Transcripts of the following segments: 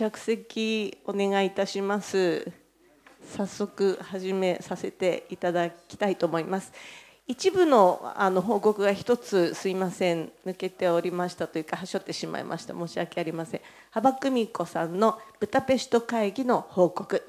着席お願いいたします。早速始めさせていただきたいと思います。一部のあの報告が1つすいません抜けておりましたというか端折ってしまいました申し訳ありません幅久美子さんのブタペスト会議の報告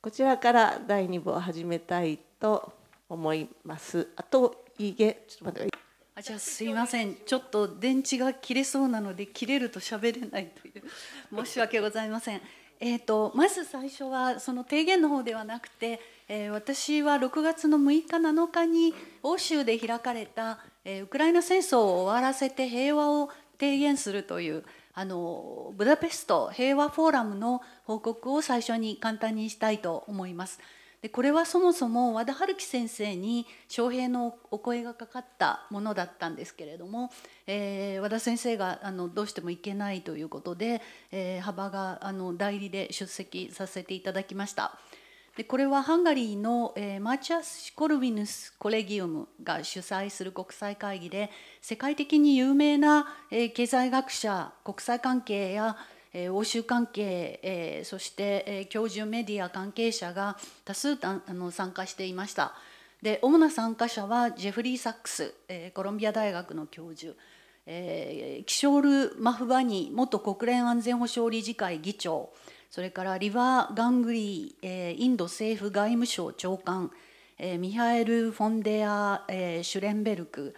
こちらから第2部を始めたいと思いますあといいえちょっと待ってあじゃあすいませんちょっと電池が切れそうなので切れると喋れないという 申し訳ございません。えと、とまず最初はその提言の方ではなくて、えー、私は6月の6日7日に欧州で開かれた、えー、ウクライナ戦争を終わらせて平和を提言するというあのブダペスト平和フォーラムの報告を最初に簡単にしたいと思います。でこれはそもそも和田春樹先生に翔平のお声がかかったものだったんですけれども、えー、和田先生があのどうしても行けないということで、えー、幅があの代理で出席させていただきました。でこれはハンガリーの、えー、マーチャス・コルビヌス・コレギウムが主催する国際会議で世界的に有名な、えー、経済学者国際関係やえ欧州関係、えそして、え教授メディア関係者が多数あの参加していましたで主な参加者はジェフリー・サックス、えコロンビア大学の教授、えキショール・マフバニ元国連安全保障理事会議長それからリバー・ガングリー、えインド政府外務省長官、えミハエル・フォンデア、えシュレンベルク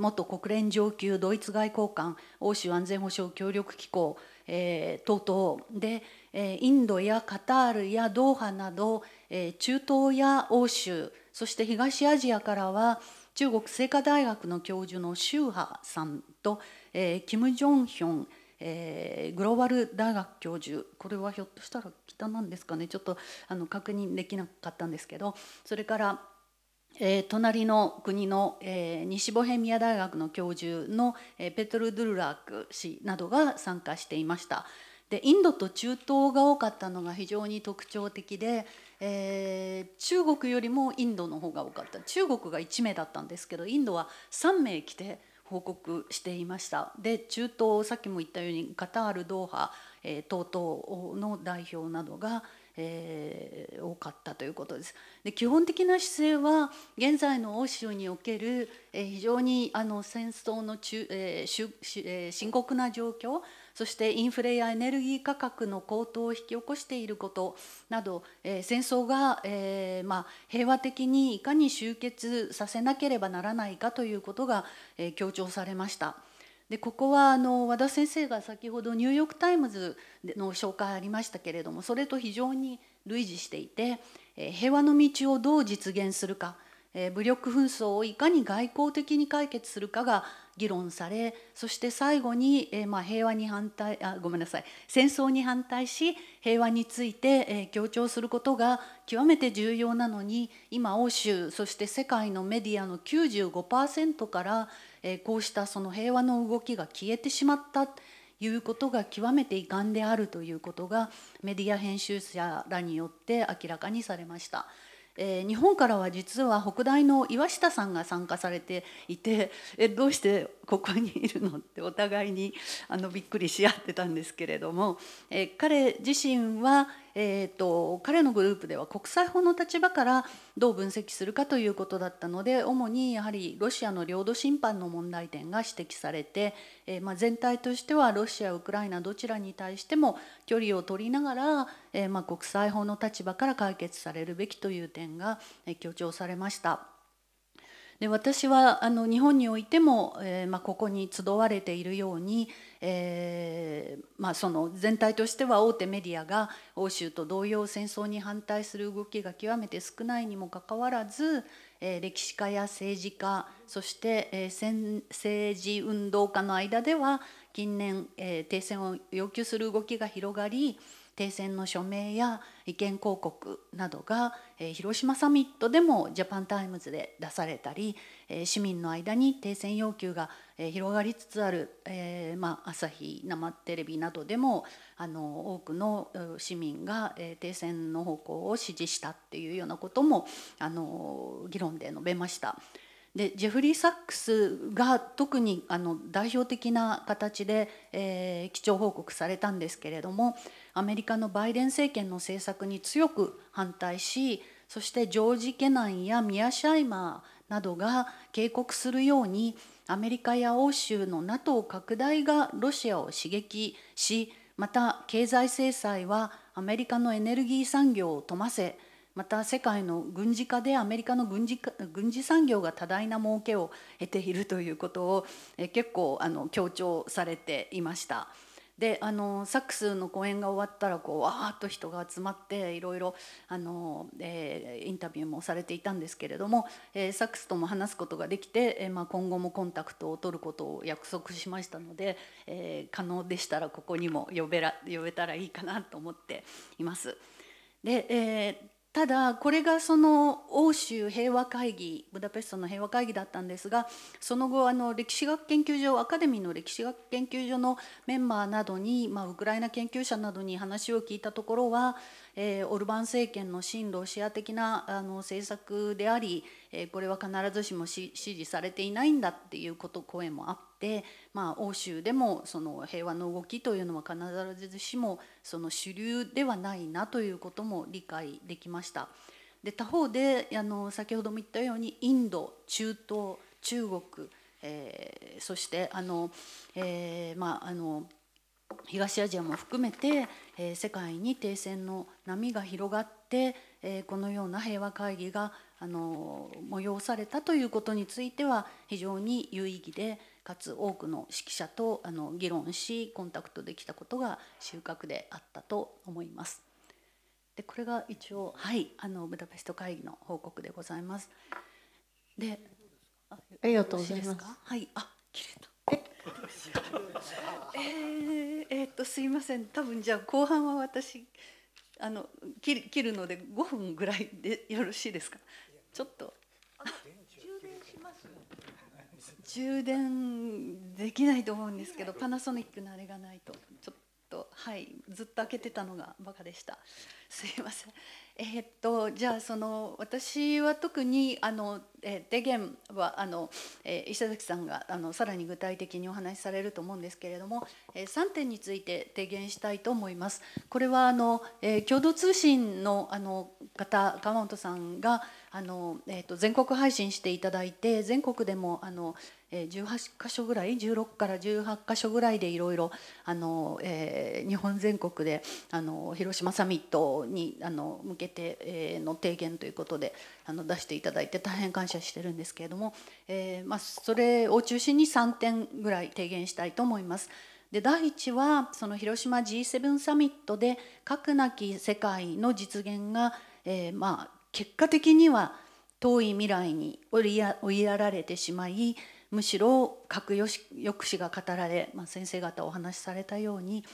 元国連上級ドイツ外交官欧州安全保障協力機構えー、等々で、えー、インドやカタールやドーハなど、えー、中東や欧州そして東アジアからは中国清華大学の教授の周波さんと、えー、キム・ジョンヒョンえー、グローバル大学教授これはひょっとしたら北なんですかねちょっとあの確認できなかったんですけどそれからえー、隣の国の、えー、西ボヘミア大学の教授の、えー、ペトル・ドゥルラーク氏などが参加していました。でインドと中東が多かったのが非常に特徴的で、えー、中国よりもインドの方が多かった中国が1名だったんですけどインドは3名来て報告していましたで中東さっきも言ったようにカタールドーハ、えー、等々の代表などが、えー、多かったということです。で基本的な姿勢は現在の欧州における、えー、非常にあの戦争の中、えーしえー、深刻な状況そしてインフレやエネルギー価格の高騰を引き起こしていることなど、えー、戦争が、えーまあ、平和的にいかに終結させなければならないかということが、えー、強調されました。でここはあの和田先生が先ほどニューヨーク・タイムズの紹介ありましたけれどもそれと非常に類似していて、え平和の道をどう実現するか、え武力紛争をいかに外交的に解決するかが議論されそして最後に、えー、まあ、平和に反対あごめんなさい戦争に反対し平和について、えー、強調することが極めて重要なのに今欧州そして世界のメディアの95%から、えー、こうしたその平和の動きが消えてしまった。ということが極めて遺憾であるということがメディア編集者らによって明らかにされました。えー、日本からは実は北大の岩下さんが参加されていてえどうしてここにいるのってお互いにあのびっくりし合ってたんですけれども、えー、彼自身は、えーと、彼のグループでは国際法の立場からどう分析するかということだったので主にやはりロシアの領土侵犯の問題点が指摘されて、えー、まあ、全体としてはロシアウクライナどちらに対しても距離を取りながら、えー、まあ、国際法の立場から解決されるべきという点が強調されました。で私はあの日本においても、えーまあ、ここに集われているように、えーまあ、その全体としては大手メディアが欧州と同様戦争に反対する動きが極めて少ないにもかかわらず、えー、歴史家や政治家そして、えー、政治運動家の間では近年、えー、停戦を要求する動きが広がり停戦の署名や意見広告などが、え広島サミットでもジャパンタイムズで出されたり、え市民の間に停戦要求が、え広がりつつある、えー、まあ、朝日生テレビなどでもあの多くの市民が、え停戦の方向を支持したっていうようなこともあの議論で述べました。でジェフリー・サックスが特にあの代表的な形で、えー、基調報告されたんですけれどもアメリカのバイデン政権の政策に強く反対しそしてジョージ・ケナンやミア・シャイマーなどが警告するようにアメリカや欧州の NATO 拡大がロシアを刺激しまた経済制裁はアメリカのエネルギー産業を富ませまた世界の軍事化でアメリカの軍事軍事産業が多大な儲けを得ているということを結構あの強調されていました。であのサックスの公演が終わったらこうわーっと人が集まっていろいろあの、えー、インタビューもされていたんですけれども、えー、サックスとも話すことができて、えーまあ、今後もコンタクトを取ることを約束しましたので、えー、可能でしたらここにも呼べら呼べたらいいかなと思っています。で、えただこれがその欧州平和会議ブダペストの平和会議だったんですがその後あの歴史学研究所アカデミーの歴史学研究所のメンバーなどに、まあ、ウクライナ研究者などに話を聞いたところは、えー、オルバン政権の親ロシア的なあの政策であり、えー、これは必ずしも支持されていないんだっていうこと声もあっ、まあ、欧州でもその平和の動きというのは必ずしもその主流ではないなということも理解できました。で他方であの先ほども言ったようにインド中東中国、えー、そしてあの、えー、まああの東アジアも含めて、えー、世界に停戦の波が広がって、えー、このような平和会議があの催されたということについては非常に有意義でかつ多くの指揮者とあの議論しコンタクトできたことが収穫であったと思います。でこれが一応はいあのブダペスト会議の報告でございます。でありがとうございます。はいあ切れた。えー、えー、っとすいません多分じゃあ後半は私あの切るので5分ぐらいでよろしいですかちょっと充電します充電できないと思うんですけどパナソニックのあれがないとちょっとはいずっと開けてたのがバカでしたすいませんえー、っとじゃあその私は特にあの、えー、デはあの、えー、石崎さんがあのさらに具体的にお話しされると思うんですけれども、えー、3点について提言したいと思いますこれはあの、えー、共同通信のあの方川本さんが「あの、えーと、全国配信していただいて全国でもあの、えー、18か所ぐらい16から18か所ぐらいでいろいろ日本全国であの広島サミットにあの向けて、えー、の提言ということであの出していただいて大変感謝してるんですけれども、えーまあ、それを中心に3点ぐらい提言したいと思います。で第1はその広島 G7 サミットで核なき世界の実現が、えーまあ、結果的には遠い未来に追いやられてしまいむしろ核抑止が語られ、まあ、先生方お話しされたように、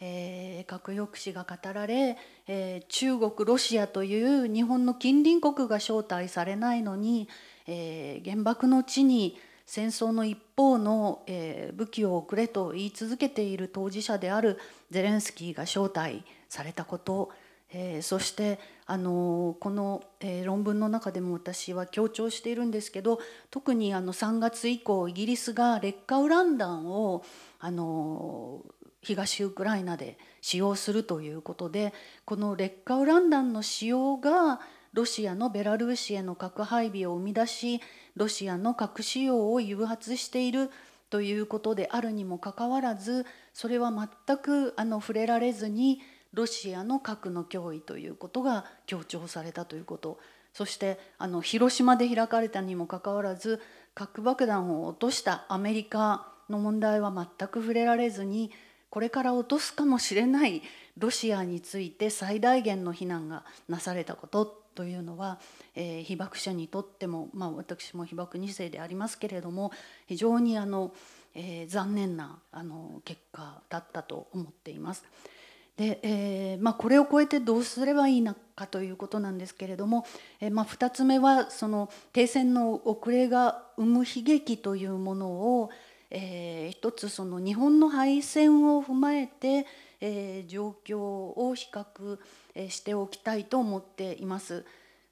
えー、核抑止が語られ、えー、中国ロシアという日本の近隣国が招待されないのに、えー、原爆の地に戦争の一方の、えー、武器を送れと言い続けている当事者であるゼレンスキーが招待されたこと、えー、そしてあのこの、論文の中でも私は強調しているんですけど特にあの3月以降イギリスが劣化ウラン弾をあの東ウクライナで使用するということでこの劣化ウラン弾の使用がロシアのベラルーシへの核配備を生み出しロシアの核使用を誘発しているということであるにもかかわらずそれは全くあの触れられずにロシアの核の脅威ということが強調されたということそしてあの広島で開かれたにもかかわらず核爆弾を落としたアメリカの問題は全く触れられずにこれから落とすかもしれないロシアについて最大限の非難がなされたことというのは、えー、被爆者にとっても、まあ、私も被爆2世でありますけれども非常にあの、えー、残念なあの結果だったと思っています。で、えー、まあ、これを超えてどうすればいいのかということなんですけれども、えー、まあ、2つ目はその停戦の遅れが生む悲劇というものを、えー、一つその日本の敗戦を踏まえて、えー、状況を比較しておきたいと思っています。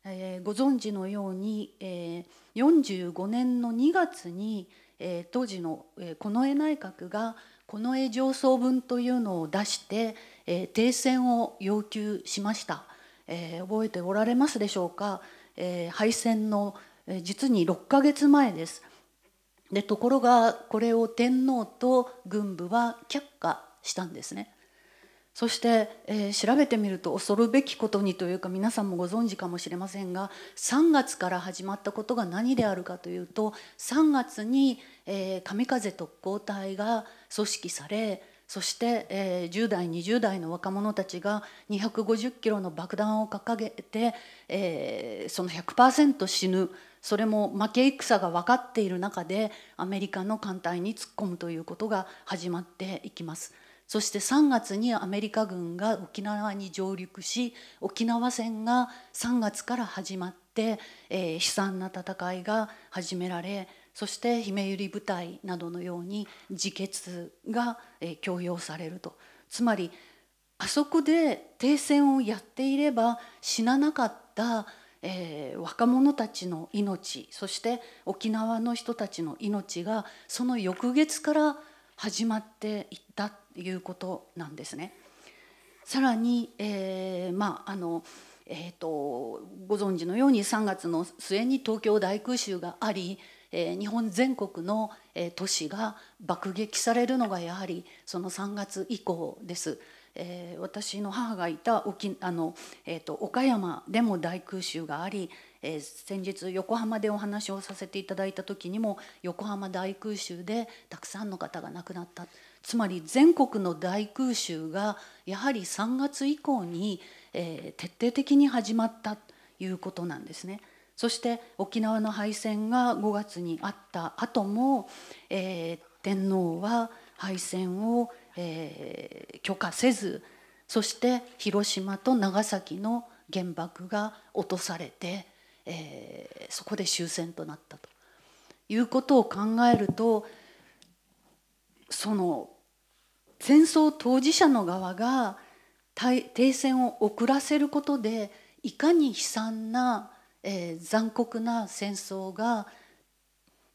えー、ご存知のように、えー、45年の2月に、えー、当時の、えー、近衛内閣が、この絵上層文というのを出して、えー、停戦を要求しました、えー、覚えておられますでしょうか、えー、敗戦の、えー、実に6ヶ月前ですでところがこれを天皇と軍部は却下したんですねそして、えー、調べてみると恐るべきことにというか皆さんもご存知かもしれませんが3月から始まったことが何であるかというと3月に、えー、神風特攻隊が組織されそして、えー、10代20代の若者たちが250キロの爆弾を掲げて、えー、その100%死ぬそれも負け戦が分かっている中でアメリカの艦隊に突っ込むということが始まっていきます。そして3月にアメリカ軍が沖縄に上陸し沖縄戦が3月から始まって、えー、悲惨な戦いが始められそしてひめゆり部隊などのように自決が、えー、強要されるとつまりあそこで停戦をやっていれば死ななかった、えー、若者たちの命そして沖縄の人たちの命がその翌月から始まっていったということなんですね。さらに、えー、まああのえーと、ご存知のように3月の末に東京大空襲があり、えー、日本全国の、え都市が爆撃されるのがやはりその3月以降です。えー、私の母がいた沖あの、えーと岡山でも大空襲があり、えー、先日横浜でお話をさせていただいた時にも横浜大空襲でたくさんの方が亡くなったつまり全国の大空襲がやはり3月以降に、えー、徹底的に始まったということなんですね。そして沖縄の敗戦が5月にあった後も、えー、天皇は敗戦を、えー、許可せずそして広島と長崎の原爆が落とされてえー、そこで終戦となったということを考えるとその戦争当事者の側が停戦を遅らせることでいかに悲惨な、えー、残酷な戦争が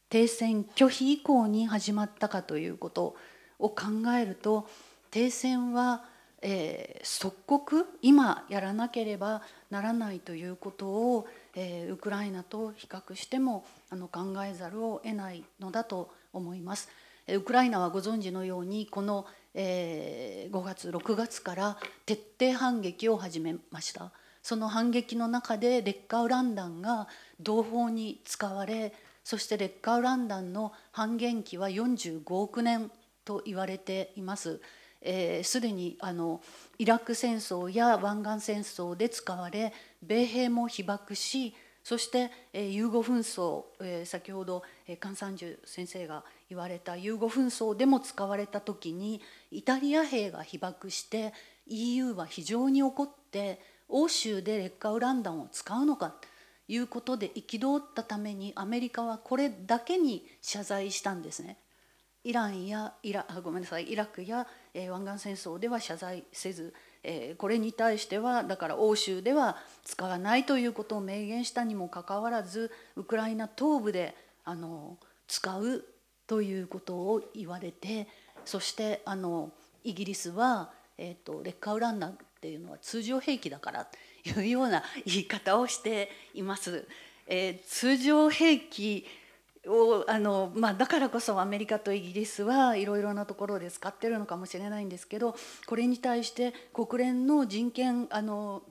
停戦拒否以降に始まったかということを考えると停戦は、えー、即刻今やらなければならないということをえー、ウクライナと比較してもあの考えざるを得ないのだと思います。ウクライナはご存知のようにこの、えー、5月6月から徹底反撃を始めました。その反撃の中で劣化ウラン弾が同胞に使われそして劣化ウラン弾の半減期は45億年と言われています。えー、すでにあのイラク戦争や湾岸戦争で使われ米兵も被爆しそして、えー、ユーゴ紛争、えー、先ほど、えー、ンジュ先生が言われたユーゴ紛争でも使われた時にイタリア兵が被爆して EU は非常に怒って欧州で劣化ウラン弾を使うのかということで憤ったためにアメリカはこれだけに謝罪したんですね。イランやイラごめんなさいイラクやえ湾岸戦争では謝罪せず、えこれに対してはだから欧州では使わないということを明言したにもかかわらずウクライナ東部であの使うということを言われてそしてあのイギリスは、えーと、劣化ウランーっていうのは通常兵器だからというような言い方をしています。えー、通常兵器をあの、まあ、だからこそアメリカとイギリスはいろいろなところで使ってるのかもしれないんですけどこれに対して国連の人権あの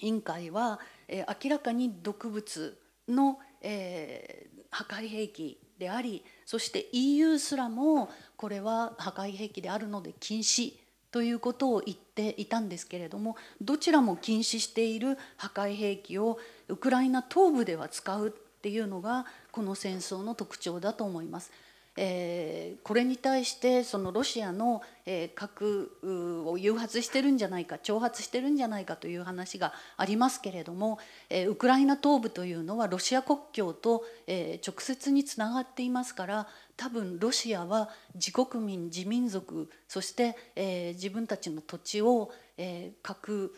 委員会は、えー、明らかに毒物の、えー、破壊兵器でありそして EU すらもこれは破壊兵器であるので禁止ということを言っていたんですけれどもどちらも禁止している破壊兵器をウクライナ東部では使うっていうのがこの戦争の特徴だと思います。えー、これに対してそのロシアの、え核を誘発してるんじゃないか挑発してるんじゃないかという話がありますけれども、えウクライナ東部というのはロシア国境と、え直接につながっていますから多分ロシアは自国民自民族そして、え自分たちの土地を、え核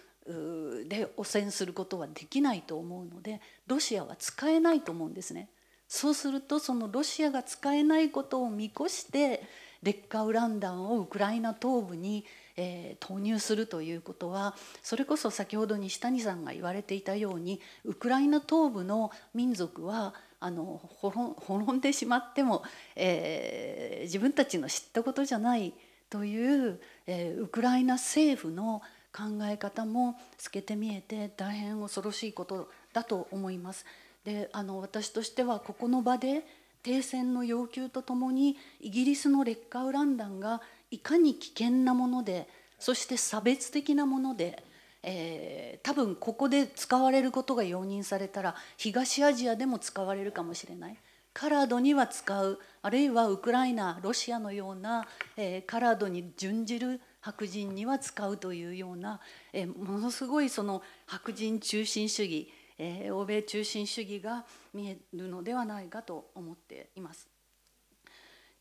で汚染することはできないと思うのでロシアは使えないと思うんですね。そうするとそのロシアが使えないことを見越して劣化ウラン弾をウクライナ東部に、えー、投入するということはそれこそ先ほど西谷さんが言われていたようにウクライナ東部の民族はあの滅んでしまっても、えー、自分たちの知ったことじゃないという、えー、ウクライナ政府の考え方も透けて見えて大変恐ろしいことだと思います。であの私としてはここの場で停戦の要求とともにイギリスの劣化ウラン弾がいかに危険なものでそして差別的なもので、えー、多分ここで使われることが容認されたら東アジアでも使われるかもしれない。カラードには使うあるいはウクライナロシアのような、えー、カラードに準じる白人には使うというような、えー、ものすごいその白人中心主義えー、欧米中心主義が見えるのではないかと思っています。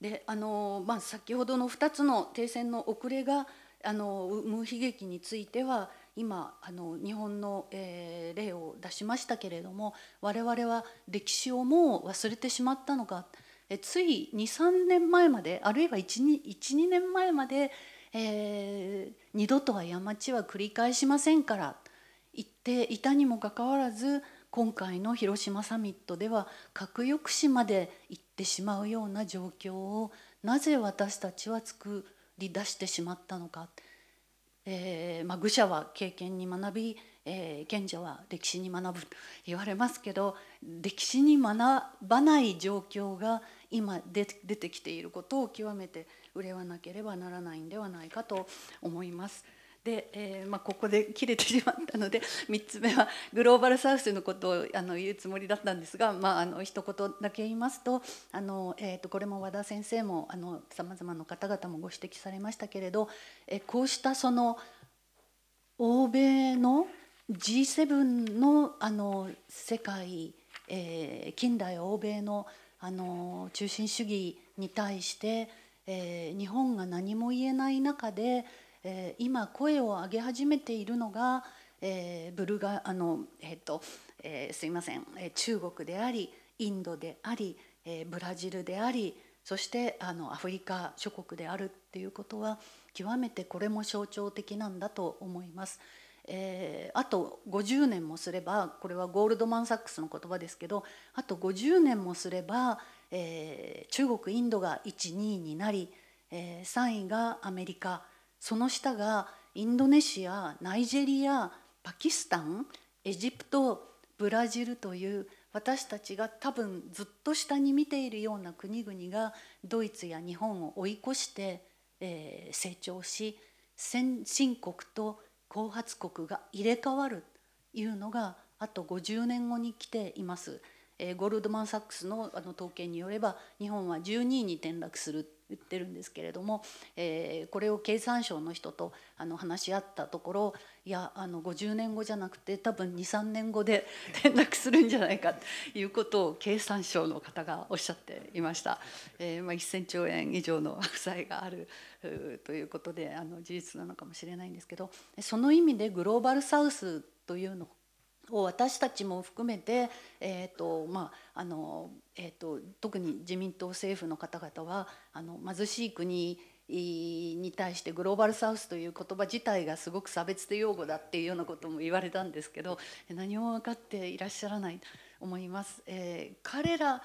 であのまあ、先ほどの2つの停戦の遅れがあの無悲劇については今あの日本の、えー、例を出しましたけれども我々は歴史をもう忘れてしまったのかえつい23年前まであるいは12年前まで、えー、二度とは過ちは繰り返しませんから言っていたにもかかわらず今回の広島サミットでは核抑止まで行ってしまうような状況をなぜ私たちは作り出してしまったのか、えー、まあ、愚者は経験に学び、えー、賢者は歴史に学ぶと言われますけど歴史に学ばない状況が今出てきていることを極めて憂わなければならないんではないかと思います。で、えーまあ、ここで切れてしまったので3 つ目はグローバルサウスのことをあの言うつもりだったんですが、まあ、あの一言だけ言いますとあの、えーと、これも和田先生もさまざまな方々もご指摘されましたけれど、えー、こうしたその欧米の G7 のあの世界、えー、近代欧米のあの中心主義に対して、えー、日本が何も言えない中でえー、今声を上げ始めているのが、えー、ブルガあのえっ、ー、と、えー、すいません、えー、中国でありインドであり、えー、ブラジルでありそしてあのアフリカ諸国であるっていうことは極めてこれも象徴的なんだと思います。えー、あと50年もすればこれはゴールドマン・サックスの言葉ですけどあと50年もすれば、えー、中国インドが1 2位になり、えー、3位がアメリカその下がインドネシアナイジェリアパキスタンエジプトブラジルという私たちが多分ずっと下に見ているような国々がドイツや日本を追い越して、えー、成長し先進国と後発国が入れ替わるというのがあと50年後に来ています。えー、ゴールドマン・サックスのあの統計によれば日本は12位に転落する言ってるんですけれども、えー、これを経産省の人とあの話し合ったところいやあの50年後じゃなくて多分23年後で転 落するんじゃないかということを経産省の方がおっしゃっていました、えー、まあ、1000兆円以上の負債があるということであの事実なのかもしれないんですけどその意味でグローバルサウスというのを私たちも含めて、えーとまああのえーと、特に自民党政府の方々はあの貧しい国に対してグローバルサウスという言葉自体がすごく差別用語だっていうようなことも言われたんですけど何も分かっていらっしゃらないと思います。えー、彼ら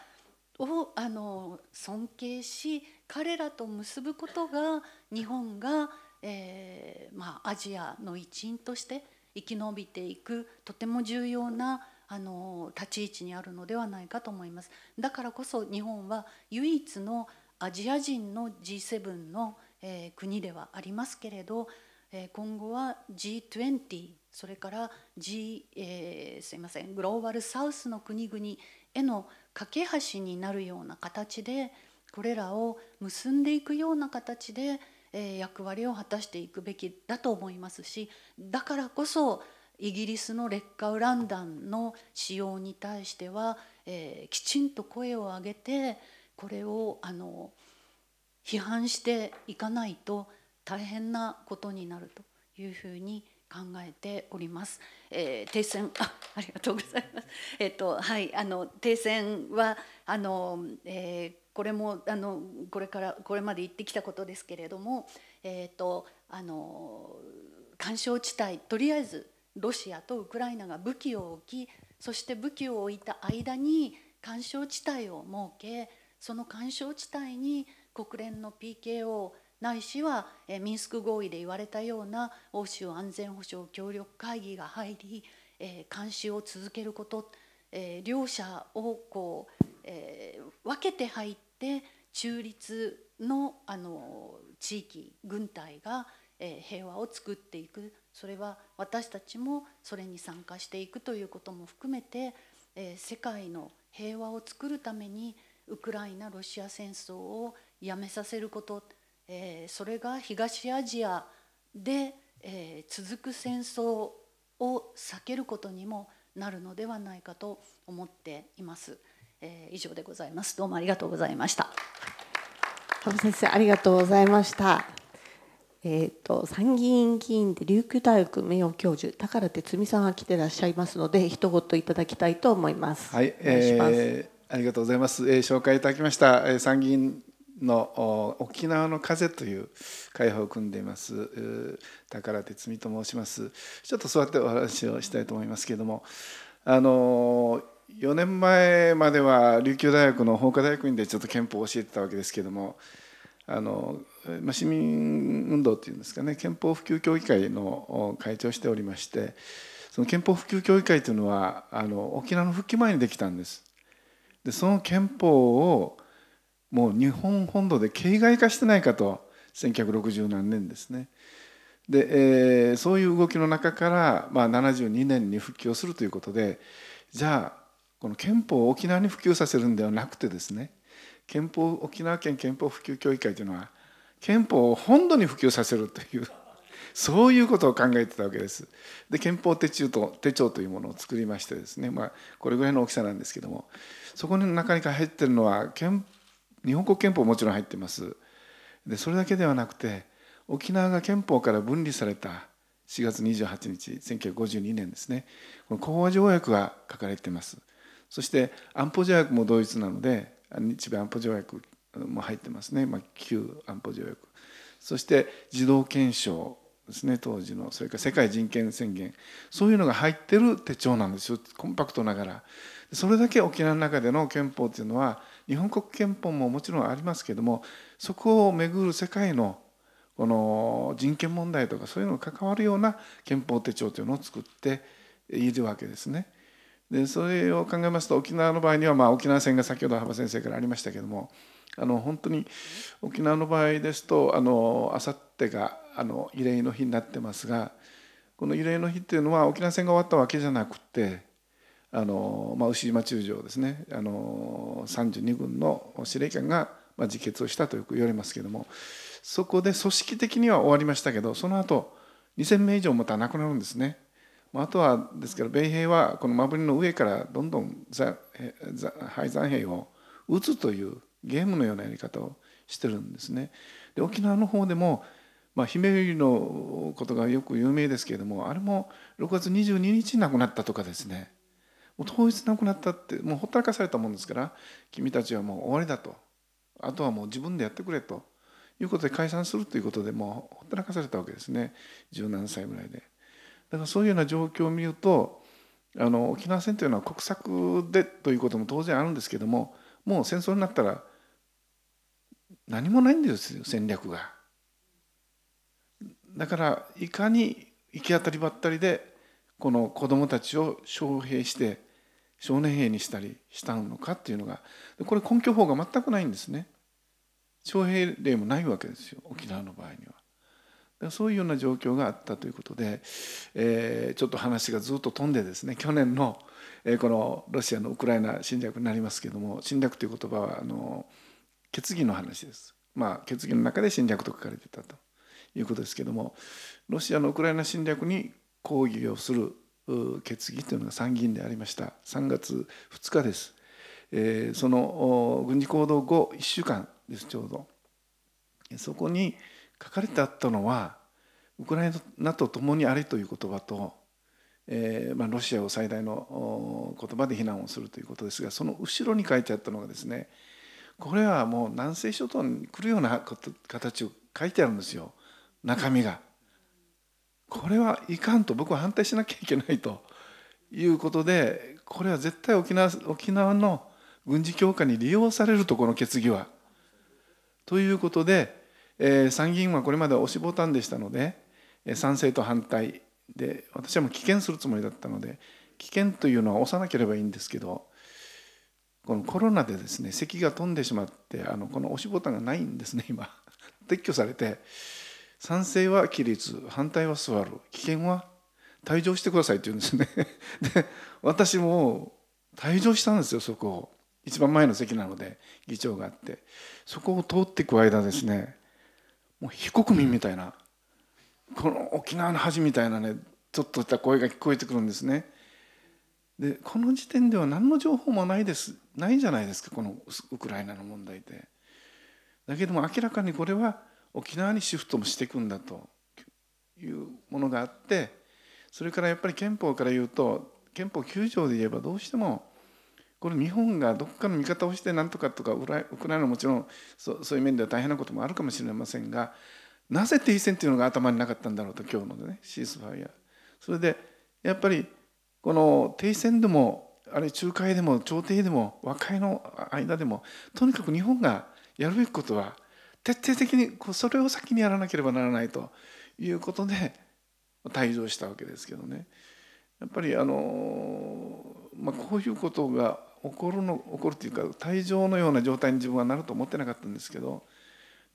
をあの尊敬し彼らと結ぶことが日本が、えーまあ、アジアの一員として生き延びていくとても重要なあの立ち位置にあるのではないかと思います。だからこそ日本は唯一のアジア人の G7 の、えー、国ではありますけれど、えー、今後は G20 それから G、えー、すいませんグローバルサウスの国々への架け橋になるような形でこれらを結んでいくような形でえ役割を果たしていくべきだと思いますしだからこそイギリスの劣化ウラン弾の使用に対しては、えー、きちんと声を上げてこれをあの批判していかないと大変なことになるというふうに考えております。えー、停戦 あありがとうございます。えっ、とはいあの停戦はあの、えー、これもあのこれからこれまで言ってきたことですけれども、えっ、ー、とあの干渉地帯とりあえずロシアとウクライナが武器を置き、そして武器を置いた間に干渉地帯を設け、その干渉地帯に国連の PKO ないしはミンスク合意で言われたような欧州安全保障協力会議が入り監視を続けること両者をこう分けて入って中立のあの地域軍隊が平和を作っていくそれは私たちもそれに参加していくということも含めて世界の平和を作るためにウクライナ・ロシア戦争をやめさせることえー、それが東アジアで、えー、続く戦争を避けることにもなるのではないかと思っています。えー、以上でございます。どうもありがとうございました。先生ありがとうございました。えーと、参議院議員で琉球大学名誉教授宝哲摘さんが来てらっしゃいますので一言いただきたいと思います。はい、お願いします。えーありがとうございます。えー、紹介いただきました、え参議院の沖縄の風という会派を組んでいます宝哲美と申しますちょっと座ってお話をしたいと思いますけれどもあの4年前までは琉球大学の法科大学院でちょっと憲法を教えてたわけですけれどもあの市民運動というんですかね憲法普及協議会の会長をしておりましてその憲法普及協議会というのはあの沖縄の復帰前にできたんです。でその憲法をもう日本本土で形骸化してないかと1960何年ですねで、えー、そういう動きの中から、まあ、72年に復帰をするということでじゃあこの憲法を沖縄に普及させるんではなくてですね憲法沖縄県憲法普及協議会というのは憲法を本土に普及させるというそういうことを考えてたわけです。で憲法手帳と手帳というものを作りましてですね、まあ、これぐらいの大きさなんですけどもそこに中に入ってるのは憲日本国憲法もちろん入ってますでそれだけではなくて沖縄が憲法から分離された4月28日1952年ですねこの講和条約が書かれていますそして安保条約も同一なので日米安保条約も入ってますね、まあ、旧安保条約そして児童憲章ですね当時のそれから世界人権宣言そういうのが入ってる手帳なんですよコンパクトながらそれだけ沖縄の中での憲法ていうのは日本国憲法ももちろんありますけどもそこをめぐる世界のこの人権問題とかそういうのに関わるような憲法手帳というのを作っているわけですね。でそれを考えますと沖縄の場合には、まあ、沖縄戦が先ほど幅先生からありましたけどもあの本当に沖縄の場合ですとあのあさってがあの慰霊の日になってますがこの慰霊の日っていうのは沖縄戦が終わったわけじゃなくてあの、まあ、牛島中将ですねあの32軍の司令官が、まあ、自決をしたとよく言われますけどもそこで組織的には終わりましたけどその後2,000名以上また亡くなるんですね。あとはですから米兵はこのマブリの上からどんどん廃山兵を撃つというゲームのようなやり方をしてるんですね。で沖縄の方でも、まあ、姫百合のことがよく有名ですけれどもあれも6月22日に亡くなったとかですねもう統一なくなったってもうほったらかされたもんですから君たちはもう終わりだとあとはもう自分でやってくれということで解散するということでもうほったらかされたわけですね十何歳ぐらいで。だからそういうような状況を見るとあの沖縄戦というのは国策でということも当然あるんですけどももう戦争になったら何もないんですよ戦略が。だからいかに行き当たりばったりでこの子どもたちを招聘して少年兵にしたりしたのかっていうのがこれ根拠法が全くないんですね招聘令もないわけですよ沖縄の場合には。そういうような状況があったということで、えー、ちょっと話がずっと飛んでですね去年の、えー、このロシアのウクライナ侵略になりますけども侵略という言葉はあの決議の話です、まあ、決議の中で侵略と書かれてたということですけどもロシアのウクライナ侵略に抗議をする決議というのが参議院でありました3月2日です、えー、その軍事行動後1週間ですちょうどそこに書かれてあったのはウクライナと共にあれという言葉と、えーまあ、ロシアを最大の言葉で非難をするということですがその後ろに書いてあったのがですねこれはもう南西諸島に来るような形を書いてあるんですよ中身が。これはいかんと僕は反対しなきゃいけないということでこれは絶対沖縄沖縄の軍事強化に利用されるとこの決議は。ということで、えー、参議院はこれまで押しボタンでしたので、えー、賛成と反対で私はもう棄権するつもりだったので棄権というのは押さなければいいんですけどこのコロナでですね咳が飛んでしまってあのこの押しボタンがないんですね今撤去されて。賛成は起立反対は座る危険は退場してくださいって言うんですね で私も退場したんですよそこを一番前の席なので議長があってそこを通っていく間ですねもう非国民みたいなこの沖縄の恥みたいなねちょっとした声が聞こえてくるんですねでこの時点では何の情報もないですないじゃないですかこのウクライナの問題ってだけども明らかにこれは沖縄にシフトもしていくんだというものがあってそれからやっぱり憲法から言うと憲法9条で言えばどうしてもこれ日本がどっかの味方をしてなんとかとかウクライナももちろんそそういう面では大変なこともあるかもしれませんがなぜ停戦というのが頭になかったんだろうと今日のねシースファイアそれでやっぱりこの停戦でもあれ仲介でも調停でも和解の間でもとにかく日本がやるべきことは徹底的にこうそれを先にやらなければならないということで退場したわけですけどねやっぱりあの、まあ、こういうことが起こるの起こるというか退場のような状態に自分はなると思ってなかったんですけど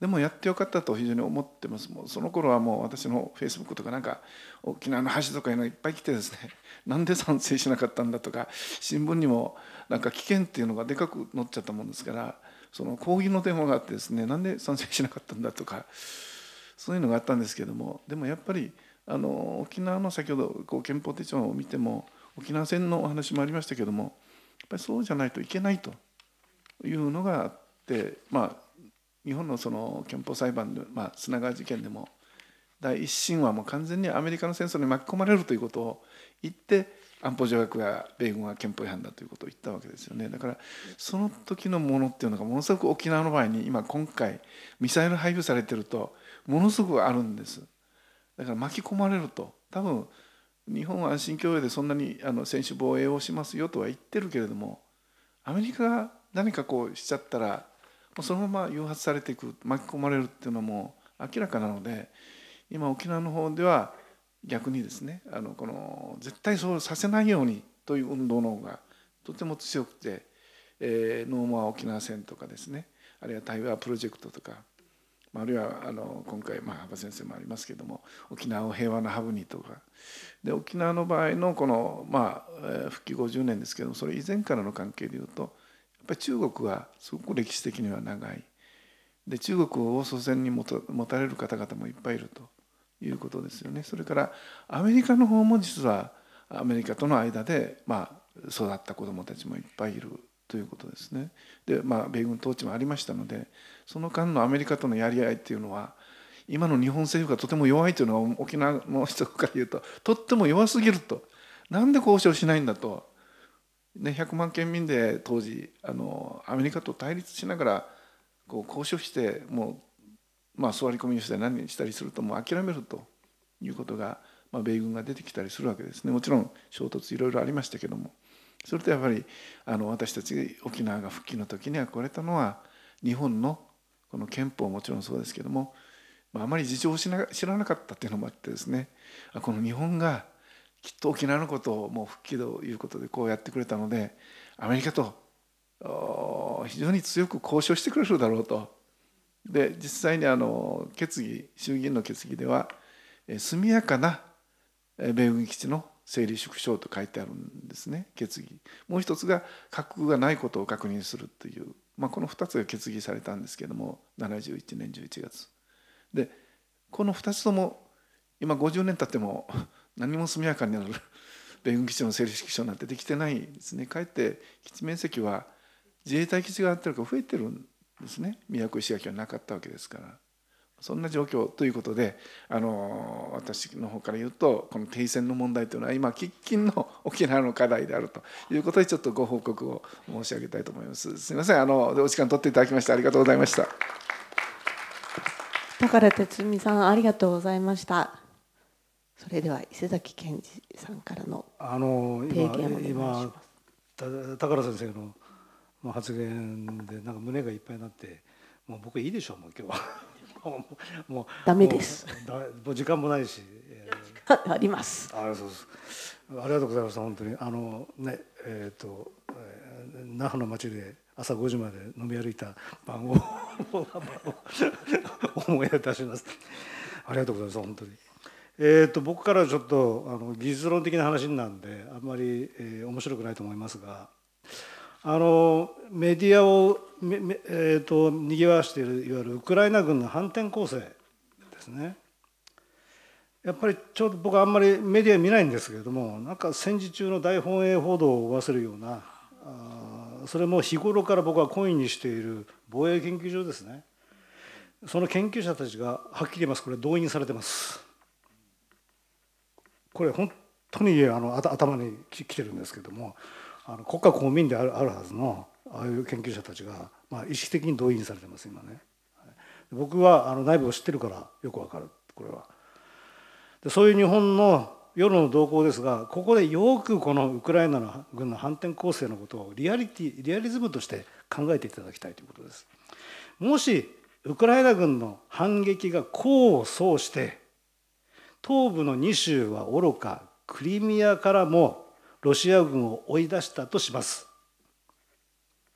でもやってよかったと非常に思ってますもうその頃はもう私のフェイスブックとかなんか沖縄の橋とかいうのがいっぱい来てですね なんで賛成しなかったんだとか新聞にもなんか危険っていうのがでかく載っちゃったもんですから。その抗議の電話があってですねなんで賛成しなかったんだとかそういうのがあったんですけどもでもやっぱりあの沖縄の先ほどこう憲法手帳を見ても沖縄戦のお話もありましたけどもやっぱりそうじゃないといけないというのがあってまあ日本のその憲法裁判で、まあ、砂川事件でも第一審はもう完全にアメリカの戦争に巻き込まれるということを言って安保条約や米軍は憲法違反だということを言ったわけですよねだからその時のものっていうのがものすごく沖縄の場合に今今回ミサイル配布されてるとものすごくあるんですだから巻き込まれると多分日本は安心共有でそんなにあの専守防衛をしますよとは言ってるけれどもアメリカが何かこうしちゃったらもうそのまま誘発されていく巻き込まれるっていうのも明らかなので今沖縄の方では逆にですねあのこの絶対そうさせないようにという運動の方がとても強くて、えー、ノーマー沖縄戦とかですねあるいは台湾プロジェクトとか、あ、るいはあの今回、まあ、羽先生もありますけども沖縄を平和のハブにとかで沖縄の場合のこの、まあ、復帰50年ですけどもそれ以前からの関係でいうとやっぱり中国はすごく歴史的には長いで中国を祖先に持たれる方々もいっぱいいると。いうことですよねそれからアメリカの方も実はアメリカとの間で、まあ、育った子どもたちもいっぱいいるということですねで、まあ、米軍統治もありましたのでその間のアメリカとのやり合いっていうのは今の日本政府がとても弱いというのは沖縄の人から言うととっても弱すぎるとなんで交渉しないんだと、ね、100万県民で当時あのアメリカと対立しながらこう交渉してもうまあ、座り込みして何したりするともう諦めるということが、まあ、米軍が出てきたりするわけですねもちろん衝突いろいろありましたけどもそれとやっぱりあの私たち沖縄が復帰の時に憧れたのは日本のこの憲法もちろんそうですけども、まあ、あまり事情を知らなかったっていうのもあってですねこの日本がきっと沖縄のことをもう復帰ということでこうやってくれたのでアメリカと非常に強く交渉してくれるだろうとで実際にあの決議衆議院の決議では速やかな米軍基地の整理縮小と書いてあるんですね決議もう一つが核がないことを確認するという、まあ、この2つが決議されたんですけども71年11月でこの2つとも今50年経っても何も速やかになる米軍基地の整理縮小なんてできてないですねかえって基地面積は自衛隊基地があってるから増えてるんですね都石垣はなかったわけですからそんな状況ということであの私の方から言うとこの停戦の問題というのは今喫緊の沖縄の課題であるということでちょっとご報告を申し上げたいと思いますすみませんあのお時間取っていただきましてありがとうございました高田哲美さんありがとうございましたそれでは伊勢崎健二さんからの提言をお願いします高先生のの発言でなんか胸がいっぱいになってもう僕いいでしょうもう今日は もうダメですもう時間もないし、えー、あります ありがとうございます本当にあのねえっ、ー、と、えー、那覇の街で朝5時まで飲み歩いた晩を思い出しますありがとうございます本当にえーと、僕からちょっとあの技術論的な話なんであんまり、えー、面白くないと思いますがあのメディアをめえーと、にぎわしているいわゆるウクライナ軍の反転攻勢ですね。やっぱりちょうど僕はあんまりメディア見ないんですけれどもなんか戦時中の大本営報道を忘わせるようなあそれも日頃から僕は懇意にしている防衛研究所ですねその研究者たちがはっきり言いますこれ動員されてますこれ本当にあの頭にきてるんですけれどもあの国家公務員であるあるはずのああいう研究者たちが、まあ、意識的に動員されてます今ね。僕はあの内部を知ってるからよくわかるこれは。でそういう日本の世論の動向ですがここでよくこのウクライナの軍の反転攻勢のことをリアリティリアリズムとして考えていただきたいということです。もしウクライナ軍の反撃が功を奏して東部の2州はおろかクリミアからもロシア軍を追い出したとします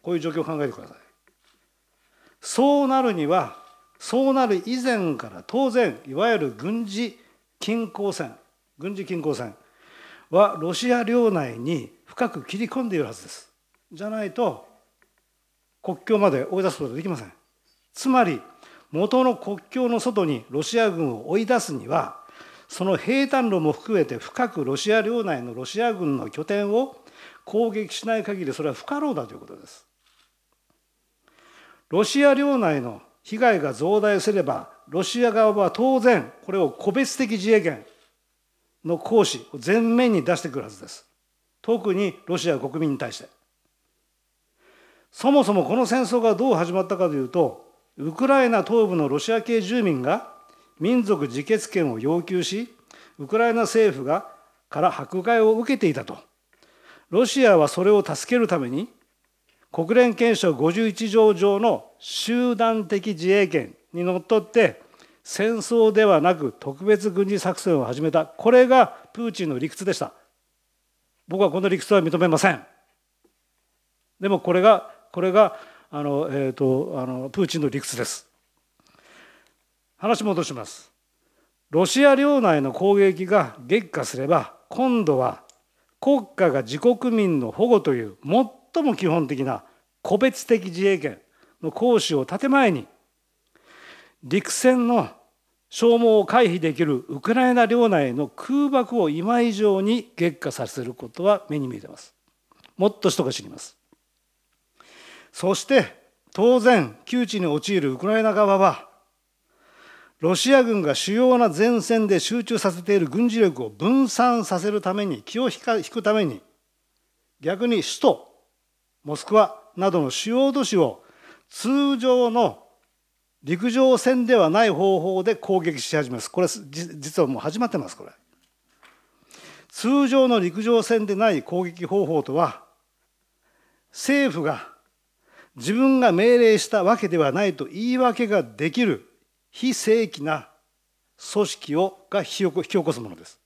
こういう状況を考えてくださいそうなるにはそうなる以前から当然いわゆる軍事均衡戦、軍事均衡戦はロシア領内に深く切り込んでいるはずですじゃないと国境まで追い出すことができませんつまり元の国境の外にロシア軍を追い出すにはその平坦路も含めて深くロシア領内のロシア軍の拠点を攻撃しない限りそれは不可能だということです。ロシア領内の被害が増大すればロシア側は当然これを個別的自衛権の行使を前面に出してくるはずです。特にロシア国民に対して。そもそもこの戦争がどう始まったかというとウクライナ東部のロシア系住民が民族自決権を要求しウクライナ政府がから迫害を受けていたとロシアはそれを助けるために国連憲章51条上の集団的自衛権にのっとって戦争ではなく特別軍事作戦を始めたこれがプーチンの理屈でした僕はこの理屈は認めませんでもこれがこれがあの、えーと、とあのプーチンの理屈です話戻しますロシア領内の攻撃が激化すれば今度は国家が自国民の保護という最も基本的な個別的自衛権の行使を建前に陸戦の消耗を回避できるウクライナ領内の空爆を今以上に激化させることは目に見えてますもっと人が知りますそして当然窮地に陥るウクライナ側はロシア軍が主要な前線で集中させている軍事力を分散させるために気を引くために逆に首都モスクワなどの主要都市を通常の陸上戦ではない方法で攻撃し始めます。これ実はもう始まってますこれ。通常の陸上戦でない攻撃方法とは政府が自分が命令したわけではないと言い訳ができる非正規な組織をが引き起こ引き起こすものです。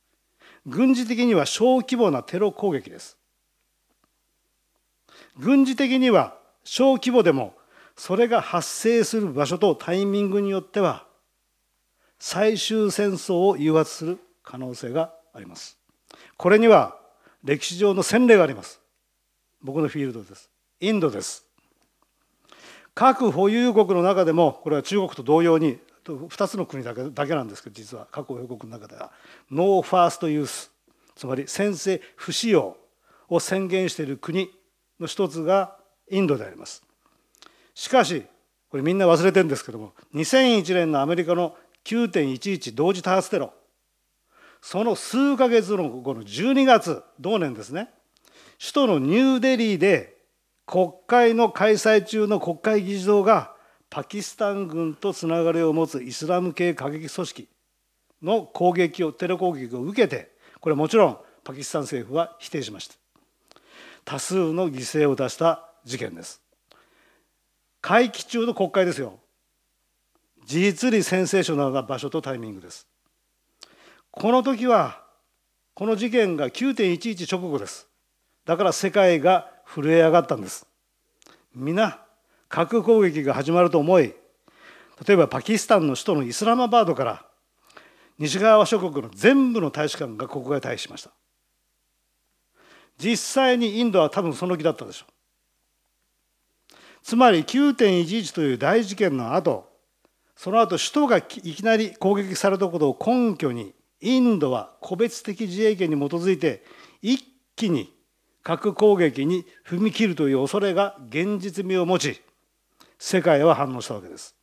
軍事的には小規模なテロ攻撃です。軍事的には小規模でもそれが発生する場所とタイミングによっては最終戦争を誘発する可能性があります。これには歴史上の先例があります。僕のフィールドです。インドです。核保有国の中でもこれは中国と同様に2つの国だけだけなんですけど実は過去予国の中ではノーファーストユースつまり先制不使用を宣言している国の一つがインドであります。しかしこれみんな忘れてるんですけども2001年のアメリカの9.11同時多発テロその数か月の後の12月同年ですね首都のニューデリーで国会の開催中の国会議事堂がパキスタン軍とつながりを持つイスラム系過激組織の攻撃をテロ攻撃を受けてこれはもちろんパキスタン政府は否定しました多数の犠牲を出した事件です会期中の国会ですよ事実にセンセーショナルな場所とタイミングですこの時はこの事件が9.11直後ですだから世界が震え上がったんです皆核攻撃が始まると思い例えばパキスタンの首都のイスラマバードから西側諸国の全部の大使館が国外退避しました実際にインドは多分その気だったでしょうつまり9.11という大事件の後その後首都がいきなり攻撃されたことを根拠にインドは個別的自衛権に基づいて一気に核攻撃に踏み切るという恐れが現実味を持ち世界は反応したわけです。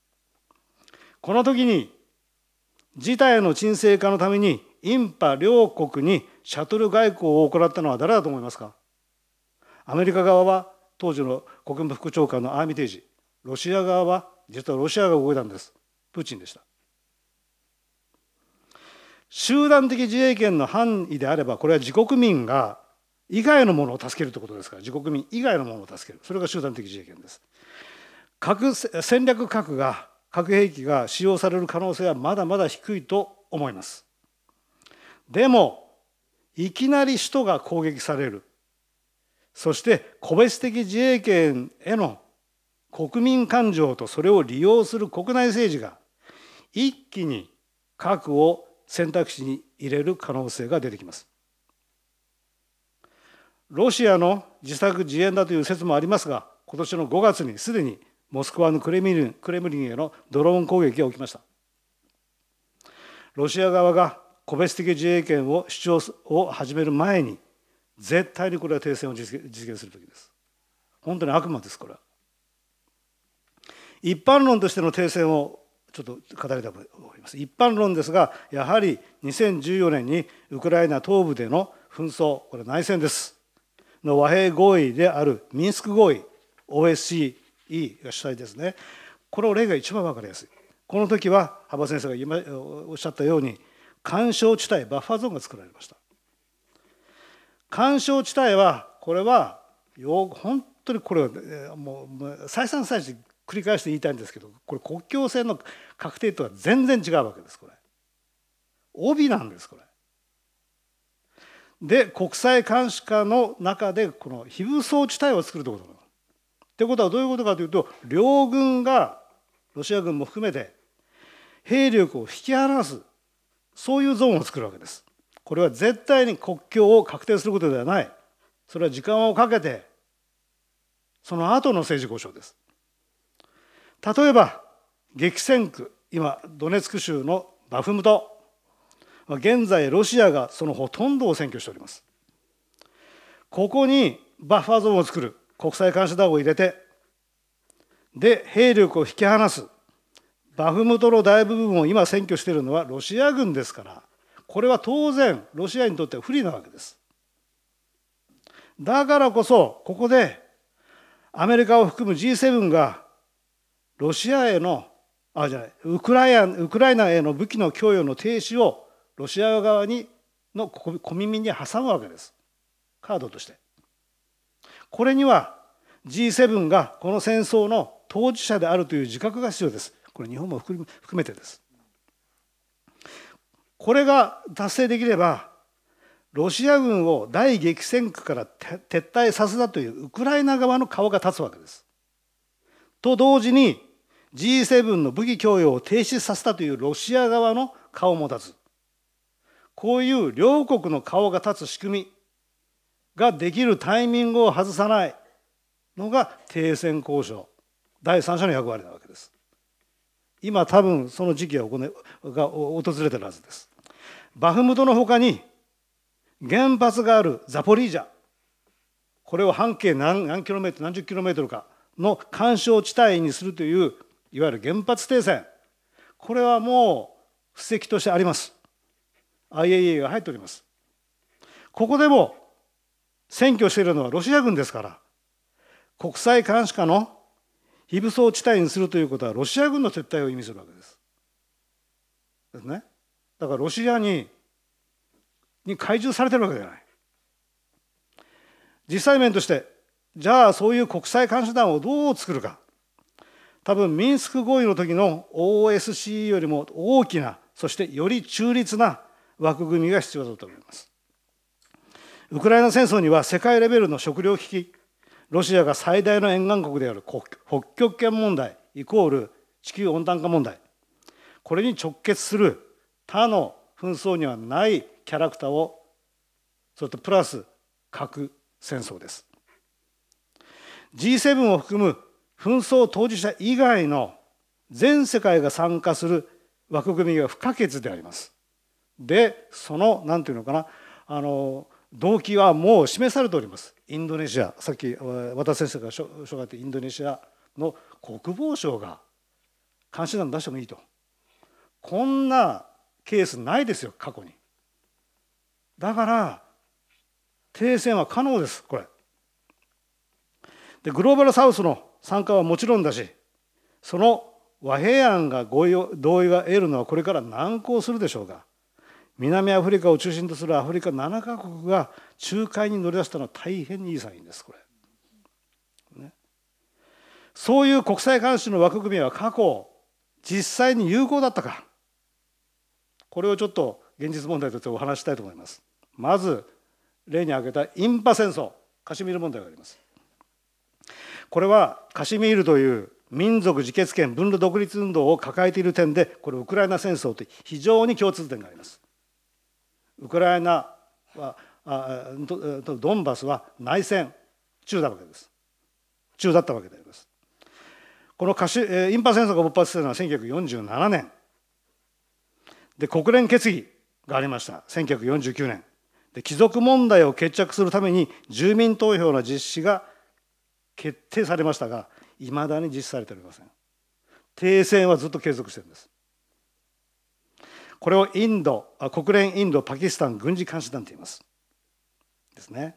この時に事態の沈静化のためにインパ両国にシャトル外交を行ったのは誰だと思いますかアメリカ側は当時の国務副長官のアーミテージロシア側は実はロシアが動いたんですプーチンでした集団的自衛権の範囲であればこれは自国民が以外のものを助けるということですから自国民以外のものを助けるそれが集団的自衛権です核戦略核が核兵器が使用される可能性はまだまだ低いと思います。でもいきなり首都が攻撃されるそして個別的自衛権への国民感情とそれを利用する国内政治が一気に核を選択肢に入れる可能性が出てきます。ロシアの自作自演だという説もありますが今年の5月にすでにモスクワのクレムリンクレムリンへのドローン攻撃が起きましたロシア側が個別的自衛権を主張を始める前に絶対にこれは停戦を実現する時です本当に悪魔ですこれは一般論としての停戦をちょっと語りたいと思います一般論ですがやはり2014年にウクライナ東部での紛争これ内戦ですの和平合意であるミンスク合意 o s c いい主体ですねこれ例が一番分かりやすいこの時は幅先生が今おっしゃったように干渉地帯バッファーゾーンが作られました干渉地帯はこれは本当にこれはもう再三再四繰り返して言いたいんですけどこれ国境線の確定とは全然違うわけですこれ帯なんですこれで国際監視下の中でこの非武装地帯を作るということってことはどういうことかというと両軍がロシア軍も含めて兵力を引き離すそういうゾーンを作るわけです。これは絶対に国境を確定することではないそれは時間をかけてその後の政治交渉です。例えば激戦区今ドネツク州のバフムト現在ロシアがそのほとんどを占拠しております。ここにバッファーゾーンを作る国際監視団を入れてで兵力を引き離すバフムトの大部分を今占拠しているのはロシア軍ですからこれは当然ロシアにとっては不利なわけです。だからこそここでアメリカを含む G7 がロシアへのあじゃないウクライナウクライナへの武器の供与の停止をロシア側にの小耳に挟むわけですカードとして。これには G7 がこの戦争の当事者であるという自覚が必要です。これ日本も含めてです。これが達成できればロシア軍を大激戦区から撤退させたというウクライナ側の顔が立つわけです。と同時に G7 の武器供与を停止させたというロシア側の顔も立つ。こういう両国の顔が立つ仕組みができるタイミングを外さないのが停戦交渉第三者の役割なわけです今多分その時期はが訪れてるはずですバフムトのほかに原発があるザポリージャこれを半径何何キロメートル何十キロメートルかの干渉地帯にするといういわゆる原発停戦これはもう布石としてあります IAEA が入っておりますここでも占拠しているのはロシア軍ですから、国際監視下の非武装地帯にするということは、ロシア軍の撤退を意味するわけです。ですね。だからロシアにに懐柔されてるわけじゃない。実際面として、じゃあそういう国際監視団をどう作るか。多分ミンスク合意の時の OSCE よりも大きな、そしてより中立な枠組みが必要だと思います。ウクライナ戦争には世界レベルの食糧危機ロシアが最大の沿岸国である北極圏問題イコール地球温暖化問題これに直結する他の紛争にはないキャラクターをそれとプラス核戦争です G7 を含む紛争当事者以外の全世界が参加する枠組みが不可欠でありますでその何て言うのかなあの動機はもう示されております。インドネシア、さっき和田先生が紹がってインドネシアの国防省が監視団出してもいいと。こんなケースないですよ、過去に。だから、停戦は可能です、これ。で、グローバルサウスの参加はもちろんだし、その和平案が合意を同意が得るのはこれから難航するでしょうが。南アフリカを中心とするアフリカ7カ国が仲介に乗り出したのは大変にいいサインですこれ、ね、そういう国際監視の枠組みは過去実際に有効だったかこれをちょっと現実問題としてお話したいと思いますまず例に挙げたインパ戦争カシミール問題がありますこれはカシミールという民族自決権分離独立運動を抱えている点でこれウクライナ戦争と非常に共通点がありますウクライナはあドンバスは内戦中だわけです中だったわけでありますこのカシインパ戦争が勃発しるのは1947年で国連決議がありました1949年で貴族問題を決着するために住民投票の実施が決定されましたがいまだに実施されておりません停戦はずっと継続してるんですこれをインド国連インドパキスタン軍事監視団と言いますですね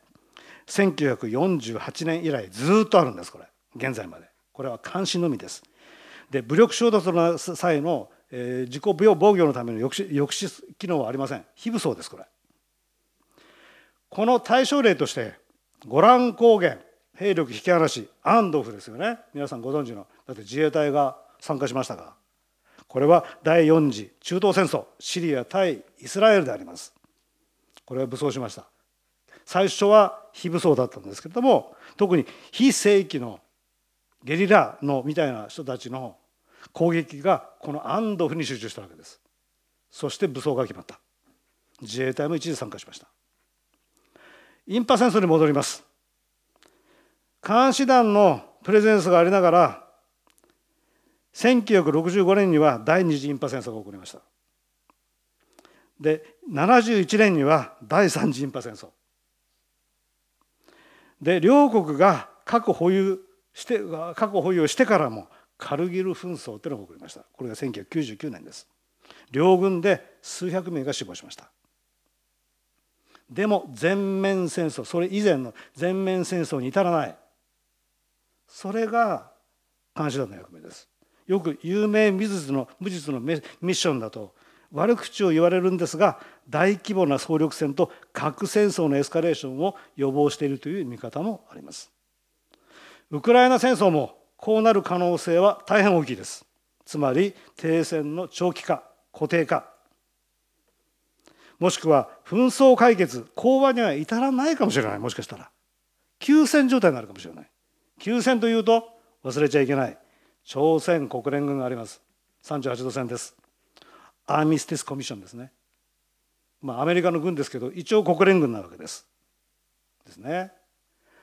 1948年以来ずっとあるんですこれ現在までこれは監視のみですで武力衝突の際の、え自己防御のための抑止抑止機能はありません非武装ですこれこの対象例としてゴラン高原兵力引き離しアンドフですよね皆さんご存知のだって自衛隊が参加しましたがこれは第4次中東戦争シリア対イスラエルでありますこれは武装しました最初は非武装だったんですけれども特に非正規のゲリラのみたいな人たちの攻撃がこのアンドフに集中したわけですそして武装が決まった自衛隊も一時参加しましたインパ戦争に戻ります監視団のプレゼンスがありながら1965年には第二次インパ戦争が起こりましたで71年には第三次インパ戦争で両国が核保有して核保有してからもカルギル紛争というのが起こりましたこれが1999年です両軍で数百名が死亡しましたでも全面戦争それ以前の全面戦争に至らないそれが監視団の役目ですよく有名無実の無実のミッションだと悪口を言われるんですが大規模な総力戦と核戦争のエスカレーションを予防しているという見方もあります。ウクライナ戦争もこうなる可能性は大変大きいです。つまり停戦の長期化固定化もしくは紛争解決講和には至らないかもしれないもしかしたら休戦状態になるかもしれない休戦というと忘れちゃいけない朝鮮国連軍があります38度線ですアーミスティスコミッションですねまあアメリカの軍ですけど一応国連軍なわけですですね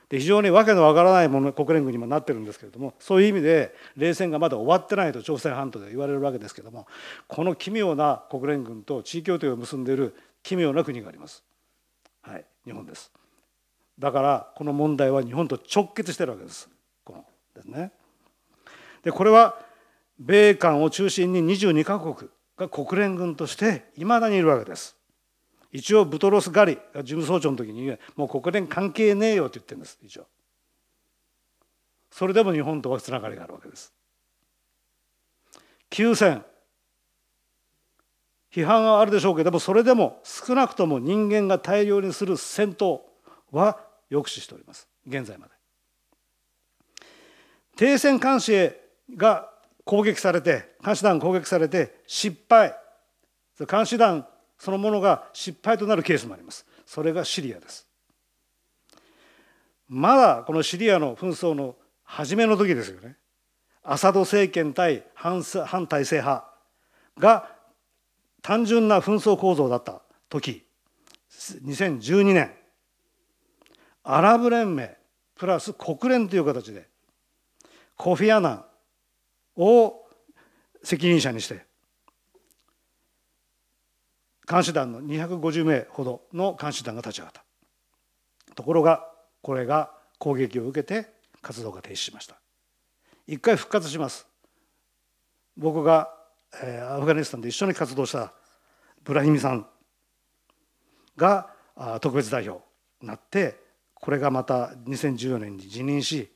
で非常に訳のわからないもの国連軍にもなってるんですけれどもそういう意味で冷戦がまだ終わってないと朝鮮半島で言われるわけですけどもこの奇妙な国連軍と地位協定を結んでいる奇妙な国があります。はい、日本ですだからこの問題は日本と直結してるわけです。このですね。でこれは米韓を中心に22カ国が国連軍としていまだにいるわけです。一応ブトロス・ガリが事務総長の時にもう国連関係ねえよって言ってるんです一応。それでも日本とはつながりがあるわけです。休戦批判はあるでしょうけどもそれでも少なくとも人間が大量にする戦闘は抑止しております現在まで。停戦監視へが攻撃されて監視団攻撃されて失敗監視団そのものが失敗となるケースもありますそれがシリアですまだこのシリアの紛争の初めの時ですよねアサド政権対反反体制派が単純な紛争構造だった時2012年アラブ連盟プラス国連という形でコフィアナンを責任者にして監視団の250名ほどの監視団が立ち上がったところがこれが攻撃を受けて活動が停止しました一回復活します僕がアフガニスタンで一緒に活動したブラヒミさんが特別代表になってこれがまた2014年に辞任し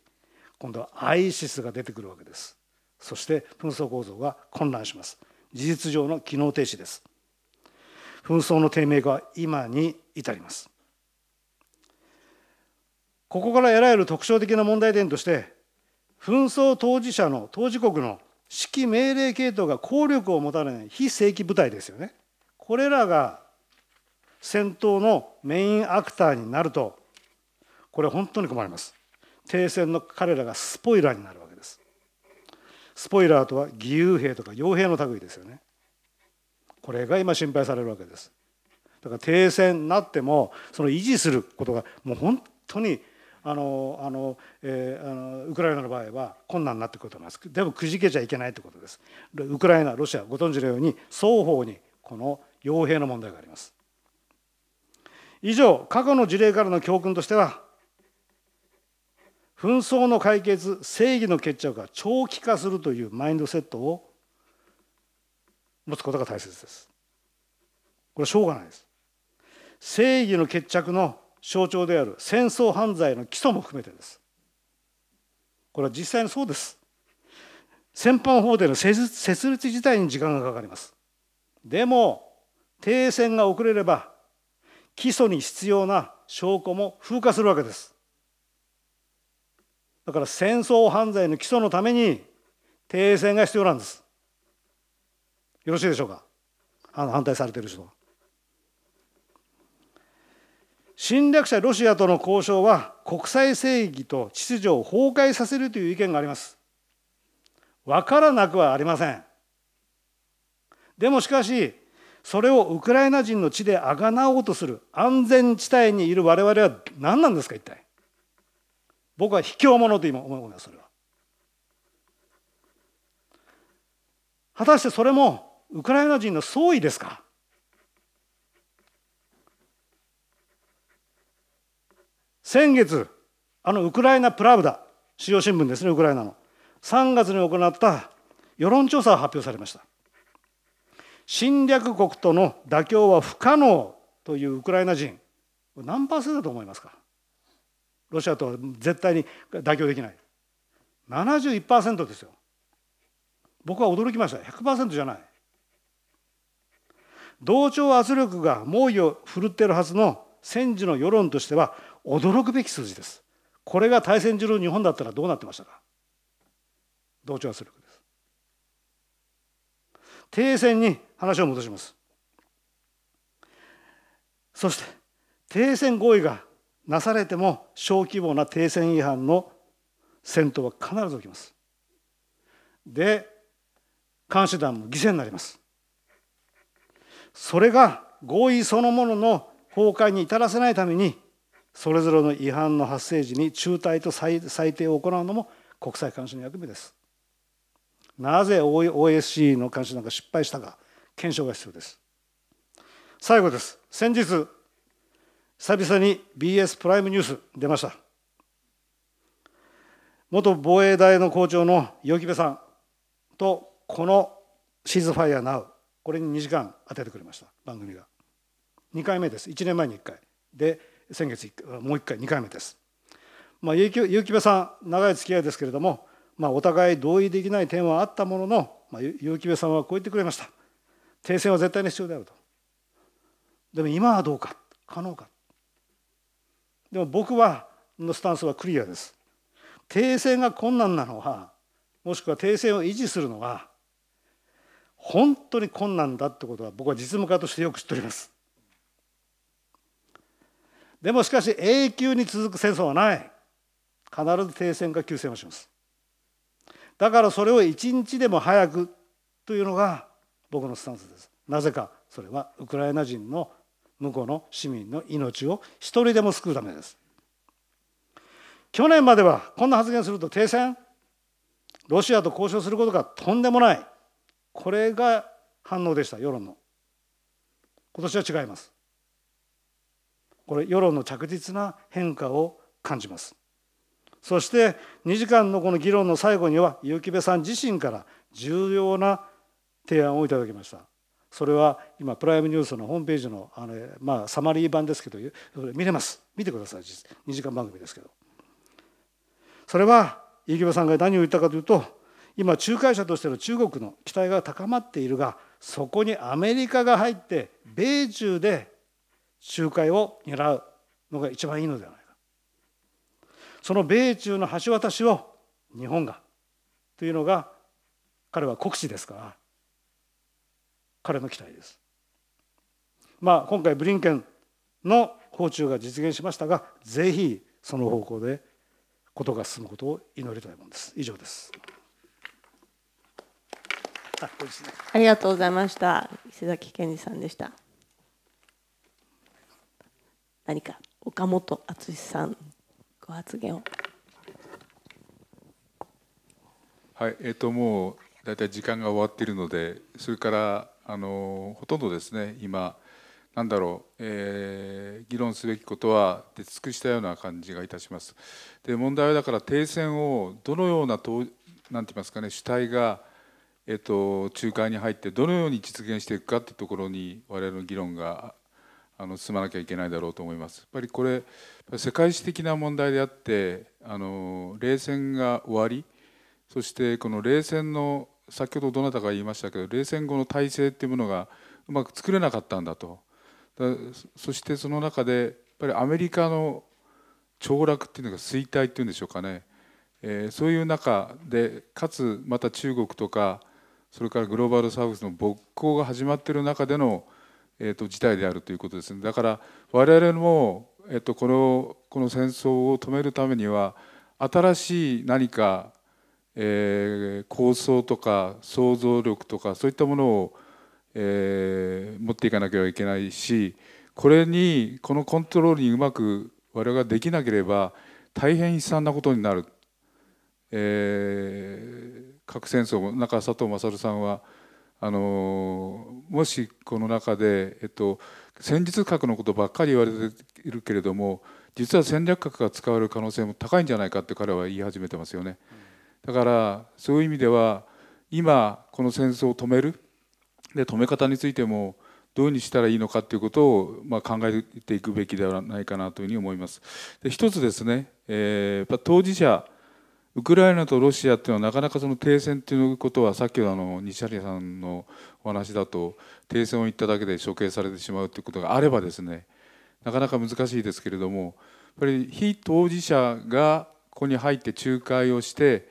今度は ISIS が出てくるわけですそして紛争構造が混乱します事実上の機能停止です紛争の低迷が今に至りますここから得られる特徴的な問題点として紛争当事者の当事国の指揮命令系統が効力を持たない非正規部隊ですよねこれらが戦闘のメインアクターになるとこれ本当に困ります停戦の彼らがスポイラーになるスポイラーとは義勇兵とか傭兵の類ですよねこれが今心配されるわけですだから停戦になってもその維持することがもう本当にあのあの、えー、あのウクライナの場合は困難になってくると思いますでもくじけちゃいけないということですウクライナロシアご存知のように双方にこの傭兵の問題があります以上過去の事例からの教訓としては紛争の解決正義の決着が長期化するというマインドセットを持つことが大切ですこれはしょうがないです正義の決着の象徴である戦争犯罪の基礎も含めてですこれは実際にそうです戦犯法での設立自体に時間がかかりますでも停戦が遅れれば基礎に必要な証拠も風化するわけですだから戦争犯罪の基礎のために停戦が必要なんです。よろしいでしょうかあの反対されている人は。侵略者ロシアとの交渉は国際正義と秩序を崩壊させるという意見があります。分からなくはありません。でもしかしそれをウクライナ人の地であがなおうとする安全地帯にいる我々は何なんですか一体。僕は卑怯者と今思いますそれは果たしてそれもウクライナ人の総意ですか先月あのウクライナプラウダ主要新聞ですねウクライナの3月に行った世論調査が発表されました侵略国との妥協は不可能というウクライナ人何パーセントだと思いますかロシアとは絶対に妥協できない71%ですよ僕は驚きました100%じゃない同調圧力が猛威を振るっているはずの戦時の世論としては驚くべき数字ですこれが大戦中の日本だったらどうなってましたか同調圧力です停戦に話を戻しますそして停戦合意がなされても小規模な停戦違反の戦闘は必ず起きます。で監視団も犠牲になります。それが合意そのものの崩壊に至らせないためにそれぞれの違反の発生時に中退と裁定を行うのも国際監視の役目です。なぜ o s c の監視団が失敗したか検証が必要です。最後です。先日久々に BS プライムニュース出ました元防衛大の校長の陽木部さんとこの「シーズファイアナウこれに2時間当ててくれました番組が2回目です1年前に1回で先月もう1回2回目ですまあ結城部さん長い付き合いですけれどもまあお互い同意できない点はあったものの、まあ、結城部さんはこう言ってくれました停戦は絶対に必要であるとでも今はどうか可能かでも僕はのスタンスはクリアです。停戦が困難なのはもしくは停戦を維持するのは本当に困難だってことは僕は実務家としてよく知っております。でもしかし永久に続く戦争はない必ず停戦か休戦をします。だからそれを一日でも早くというのが僕のスタンスです。なぜかそれはウクライナ人の向こうの市民の命を一人でも救うためです。去年まではこんな発言すると停戦ロシアと交渉することがとんでもないこれが反応でした世論の今年は違いますこれ世論の着実な変化を感じますそして2時間のこの議論の最後には結城部さん自身から重要な提案をいただきましたそれは今プライムニュースのホームページのあの、まあ、サマリー版ですけど見れます見てください2時間番組ですけどそれは飯島さんが何を言ったかというと今仲介者としての中国の期待が高まっているがそこにアメリカが入って米中で仲介を狙うのが一番いいのではないかその米中の橋渡しを日本がというのが彼は国士ですから彼の期待です。まあ、今回ブリンケンの訪中が実現しましたがぜひその方向でことが進むことを祈りたいものです。以上です。ありがとうございました。伊勢崎健二さんでした。何か岡本敦さんご発言を。はい、えっ、ー、ともうだいたい時間が終わっているので、それからあのほとんどですね今なんだろう、えー、議論すべきことは出尽くしたような感じがいたします。で問題はだから停戦をどのようなとなんて言いますかね主体が、えっと、仲介に入ってどのように実現していくかというところに我々の議論があの進まなきゃいけないだろうと思います。やっぱりこれ世界史的な問題であってあの冷戦が終わりそしてこの冷戦の先ほどどなたか言いましたけど冷戦後の体制っていうものがうまく作れなかったんだとそしてその中でやっぱりアメリカの凋落っていうのが衰退っていうんでしょうかね、えー、そういう中でかつまた中国とかそれからグローバルサウスの勃興が始まっている中での、えーと、事態であるということですねだから我々も、えーとこのこの戦争を止めるためには新しい何かえー、構想とか想像力とかそういったものを、えー、持っていかなければいけないしこれにこのコントロールにうまく我々ができなければ大変悲惨なことになる、えー、核戦争も中佐藤勝さんはあのもしこの中で、えっと、戦術核のことばっかり言われているけれども実は戦略核が使われる可能性も高いんじゃないかって彼は言い始めてますよね。うんだからそういう意味では今この戦争を止めるで止め方についてもどういうふにしたらいいのかということを、まあ、考えていくべきではないかなというふうに思います。で一つですね、えー、当事者ウクライナとロシアっていうのはなかなかその停戦ということはさっきのあの西谷さんのお話だと停戦を言っただけで処刑されてしまうということがあればですねなかなか難しいですけれどもやっぱり非当事者がここに入って仲介をして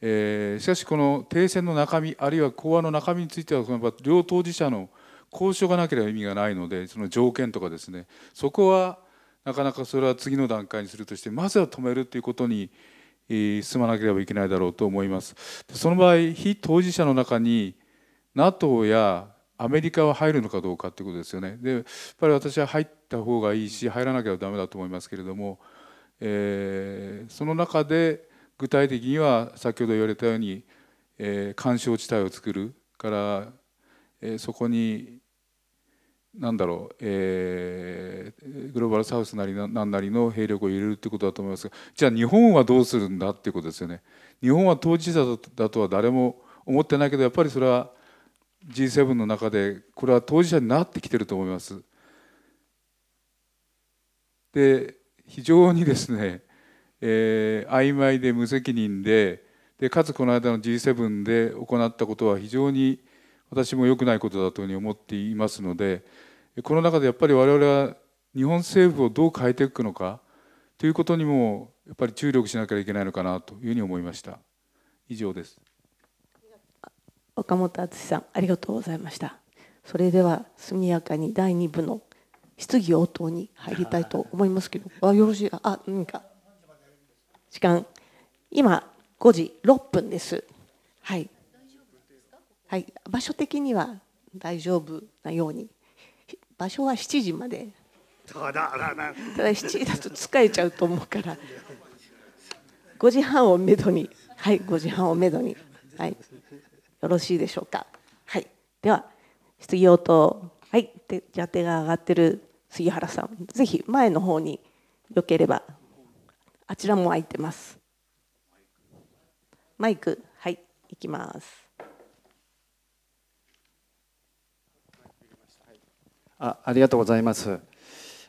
えー、しかしこの停戦の中身あるいは講和の中身については両当事者の交渉がなければ意味がないのでその条件とかですねそこはなかなかそれは次の段階にするとしてまずは止めるということに進まなければいけないだろうと思います。その場合非当事者の中に NATO やアメリカは入るのかどうかということですよね。でやっぱり私は入った方がいいし入らなきゃだめだと思いますけれども、えー、その中で具体的には先ほど言われたように、えー、干渉地帯を作るから、えー、そこに何だろう、えー、グローバルサウスなり何なりの兵力を入れるってことだと思いますがじゃあ日本はどうするんだっていうことですよね。日本は当事者だとは誰も思ってないけどやっぱりそれは G7 の中でこれは当事者になってきてると思います。で非常にですねえー、曖昧で無責任ででかつこの間の G7 で行ったことは非常に私も良くないことだというふうに思っていますのでこの中でやっぱり我々は日本政府をどう変えていくのかということにもやっぱり注力しなきゃいけないのかなというふうに思いました以上です岡本敦さんありがとうございましたそれでは速やかに第2部の質疑応答に入りたいと思いますけどあよろしいあ何か時間今5時6分です。はい。はい、場所的には大丈夫なように場所は7時までただ7時だと疲れちゃうと思うから5時半をめどにはい5時半をめどにはいよろしいでしょうかはいでは質疑応答はいでじゃあ手が上がってる杉原さんぜひ前の方によければあちらも空いてます。マイク、はい、いきます。あありがとうございます。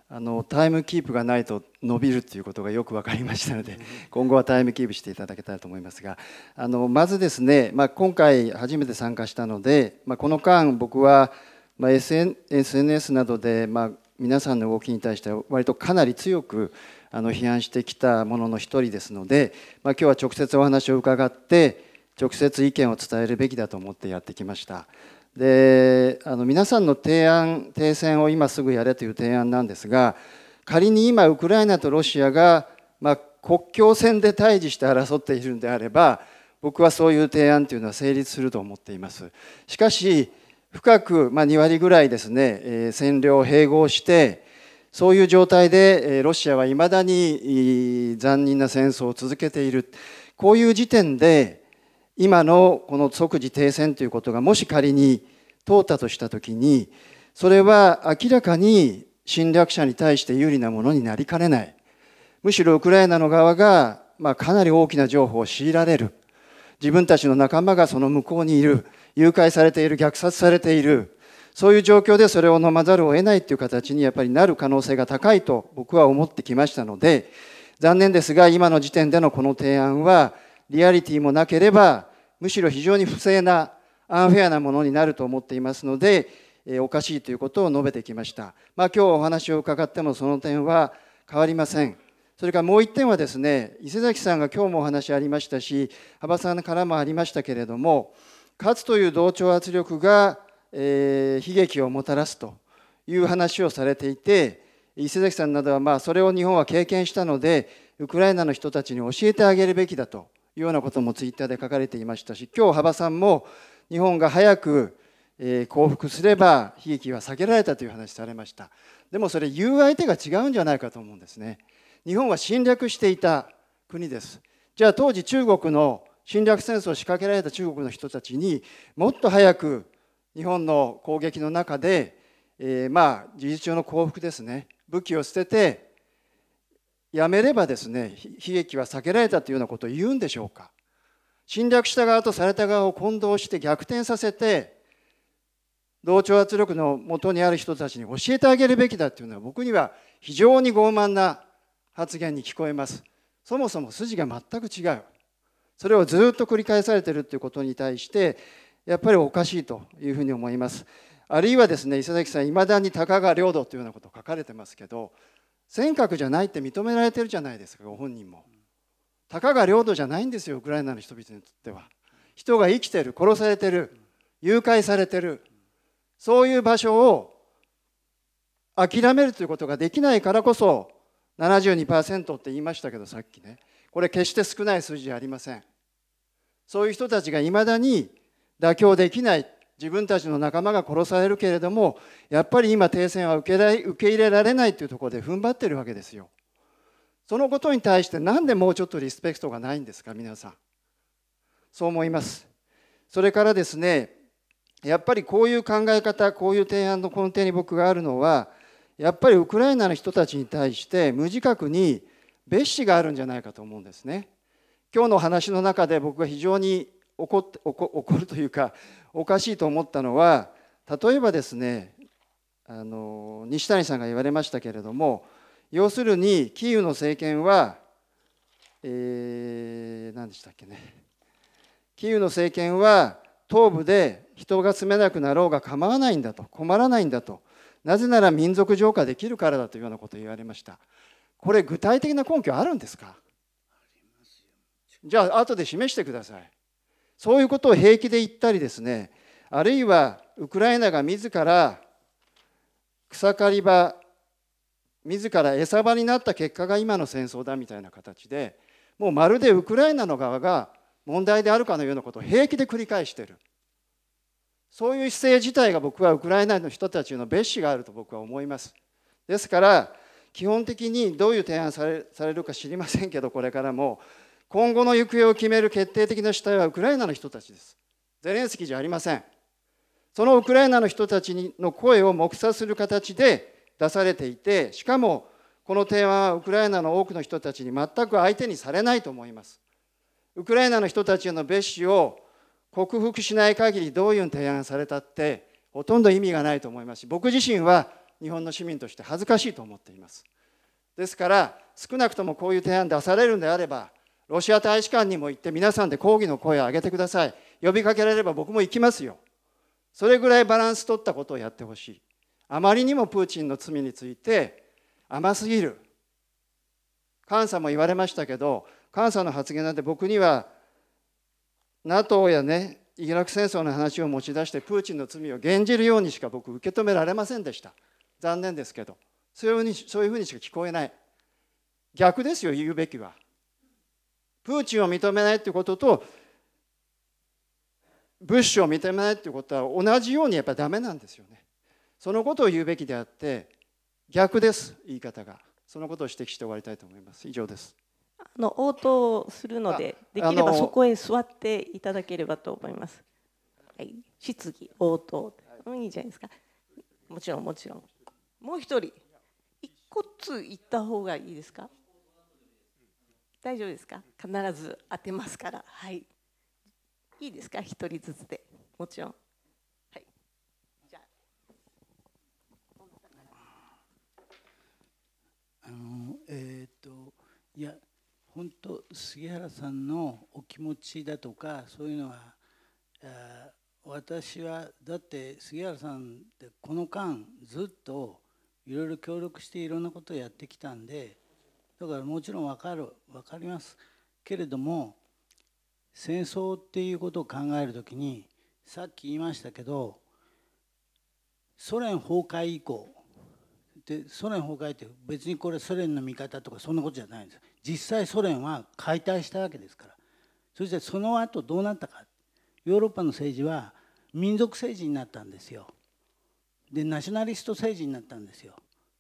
あのタイムキープがないと伸びるということがよく分かりましたので、今後はタイムキープしていただけたらと思いますが、あのまずですね、まあ、今回初めて参加したので、まあ、この間、僕は、まあ SN、SNS などで、まあ皆さんの動きに対して割とかなり強くあの批判してきたものの一人ですので、まあ、今日は直接お話を伺って直接意見を伝えるべきだと思ってやってきました。であの皆さんの提案停戦を今すぐやれという提案なんですが仮に今ウクライナとロシアが、まあ、国境線で対峙して争っているのであれば僕はそういう提案というのは成立すると思っています。しかし深く、まあ、2割ぐらいですね、え占領を併合してそういう状態でロシアはいまだに残忍な戦争を続けているこういう時点で今のこの即時停戦ということがもし仮に通ったとしたときにそれは明らかに侵略者に対して有利なものになりかねないむしろウクライナの側が、まあ、かなり大きな情報を強いられる自分たちの仲間がその向こうにいる誘拐されている虐殺されているそういう状況でそれを飲まざるを得ないという形にやっぱりなる可能性が高いと僕は思ってきましたので、残念ですが今の時点でのこの提案はリアリティもなければ、むしろ非常に不正なアンフェアなものになると思っていますので、えおかしいということを述べてきました。まあ、今日お話を伺ってもその点は変わりません。それからもう1点はですね、伊勢崎さんが今日もお話ありましたし、幅さんからもありましたけれども、勝つという同調圧力がえ悲劇をもたらすという話をされていて伊勢崎さんなどはまあそれを日本は経験したのでウクライナの人たちに教えてあげるべきだというようなこともツイッターで書かれていましたし今日羽場さんも日本が早くえ降伏すれば悲劇は避けられたという話されましたでもそれ言う相手が違うんじゃないかと思うんですね日本は侵略していた国ですじゃあ当時中国の侵略戦争を仕掛けられた中国の人たちにもっと早く日本の攻撃の中で、えー、まあ事実上の降伏ですね武器を捨ててやめればですね悲劇は避けられたというようなことを言うんでしょうか侵略した側とされた側を混同して逆転させて同調圧力のもとにある人たちに教えてあげるべきだというのは僕には非常に傲慢な発言に聞こえますそもそも筋が全く違うそれをずっと繰り返されているということに対してやっぱりおかしいというふうに思います。あるいはですね伊勢崎さんいまだにたかが領土というようなことを書かれてますけど尖閣じゃないって認められてるじゃないですかご本人も。たかが領土じゃないんですよウクライナの人々にとっては。人が生きてる殺されてる誘拐されてるそういう場所を諦めるということができないからこそ72%って言いましたけどさっきねこれ決して少ない数字じゃありませんそういう人たちがいまだに妥協できない自分たちの仲間が殺されるけれどもやっぱり今停戦は受け受け入れられないというところで踏ん張ってるわけですよ。そのことに対して何でもうちょっとリスペクトがないんですか皆さん。そう思います。それからですねやっぱりこういう考え方こういう提案の根底に僕があるのはやっぱりウクライナの人たちに対して無自覚に蔑視があるんじゃないかと思うんですね。今日の話の中で僕が非常に怒ってこるというかおかしいと思ったのは例えばですねあの西谷さんが言われましたけれども要するにキーウの政権は、えー、何でしたっけねキーウの政権は東部で人が住めなくなろうが構わないんだと困らないんだとなぜなら民族浄化できるからだというようなことを言われましたこれ具体的な根拠あるんですかじゃあ後で示してくださいそういうことを平気で言ったりですねあるいはウクライナが自ら草刈り場自ら餌場になった結果が今の戦争だみたいな形でもうまるでウクライナの側が問題であるかのようなことを平気で繰り返しているそういう姿勢自体が僕はウクライナの人たちの蔑視があると僕は思いますですから基本的にどういう提案されるか知りませんけどこれからも今後の行方を決める決定的な主体はウクライナの人たちです。ゼレンスキーじゃありません。そのウクライナの人たちの声を黙殺する形で出されていて、しかもこの提案はウクライナの多くの人たちに全く相手にされないと思います。ウクライナの人たちへの蔑視を克服しない限りどういう提案されたってほとんど意味がないと思いますし僕自身は日本の市民として恥ずかしいと思っていますですから少なくともこういう提案出されるんであればロシア大使館にも行って皆さんで抗議の声を上げてください。呼びかけられれば僕も行きますよ。それぐらいバランス取ったことをやってほしい。あまりにもプーチンの罪について甘すぎる。監査も言われましたけど、監査の発言なんて僕には NATO やね、イラク戦争の話を持ち出してプーチンの罪を減じるようにしか僕受け止められませんでした。残念ですけど。そういうふうにそういうふうにしか聞こえない。逆ですよ、言うべきは。プーチンを認めないということとブッシュを認めないということは同じようにやっぱりダメなんですよね。そのことを言うべきであって逆です言い方がそのことを指摘して終わりたいと思います以上です。あの応答するのでできればそこへ座っていただければと思います。はい、質疑応答、うん、いいじゃないですか。もちろんもちろん。もう一人一個ずつ行った方がいいですか。大丈夫ですか必ず当てますからはいいいですか一人ずつでもちろんはいじゃあのえっ、ー、といや本当杉原さんのお気持ちだとかそういうのは私はだって杉原さんってこの間ずっといろいろ協力していろんなことをやってきたんでだからもちろん分かる分かりますけれども戦争っていうことを考える時にさっき言いましたけどソ連崩壊以降でソ連崩壊って別にこれソ連の味方とかそんなことじゃないんです実際ソ連は解体したわけですからそしてその後どうなったかヨーロッパの政治は民族政治になったんですよでナショナリスト政治になったんですよ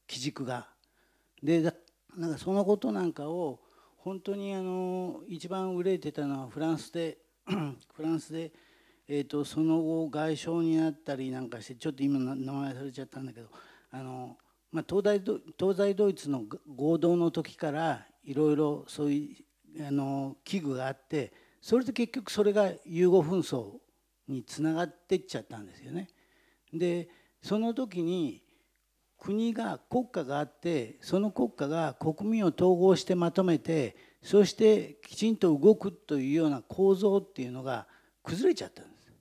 基軸がでなんかそのことなんかを本当にあの一番憂いてたのはフランスで フランスで、えーと、とその後外相になったりなんかしてちょっと今名前忘れちゃったんだけどあの、まあ、東大東西ドイツの合同の時からいろいろそういうあの器具があってそれで結局それがユーゴ紛争につながってっちゃったんですよね。でその時に国が国家があってその国家が国民を統合してまとめてそしてきちんと動くというような構造っていうのが崩れちゃったんです。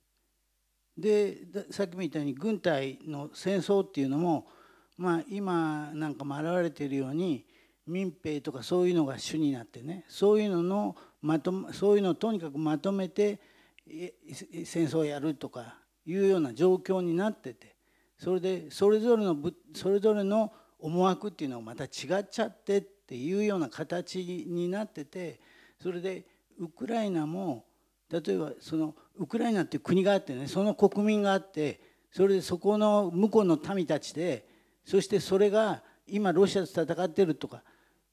でさっきみたいに軍隊の戦争っていうのも、まあ、今なんかも現れているように民兵とかそういうのが主になってねそういうののまとそういうのをとにかくまとめて戦争をやるとかいうような状況になっててそれでそれぞれのそれぞれの思惑っていうのがまた違っちゃってっていうような形になっててそれでウクライナも例えばそのウクライナっていう国があってねその国民があってそれでそこの向こうの民たちでそしてそれが今ロシアと戦ってるとか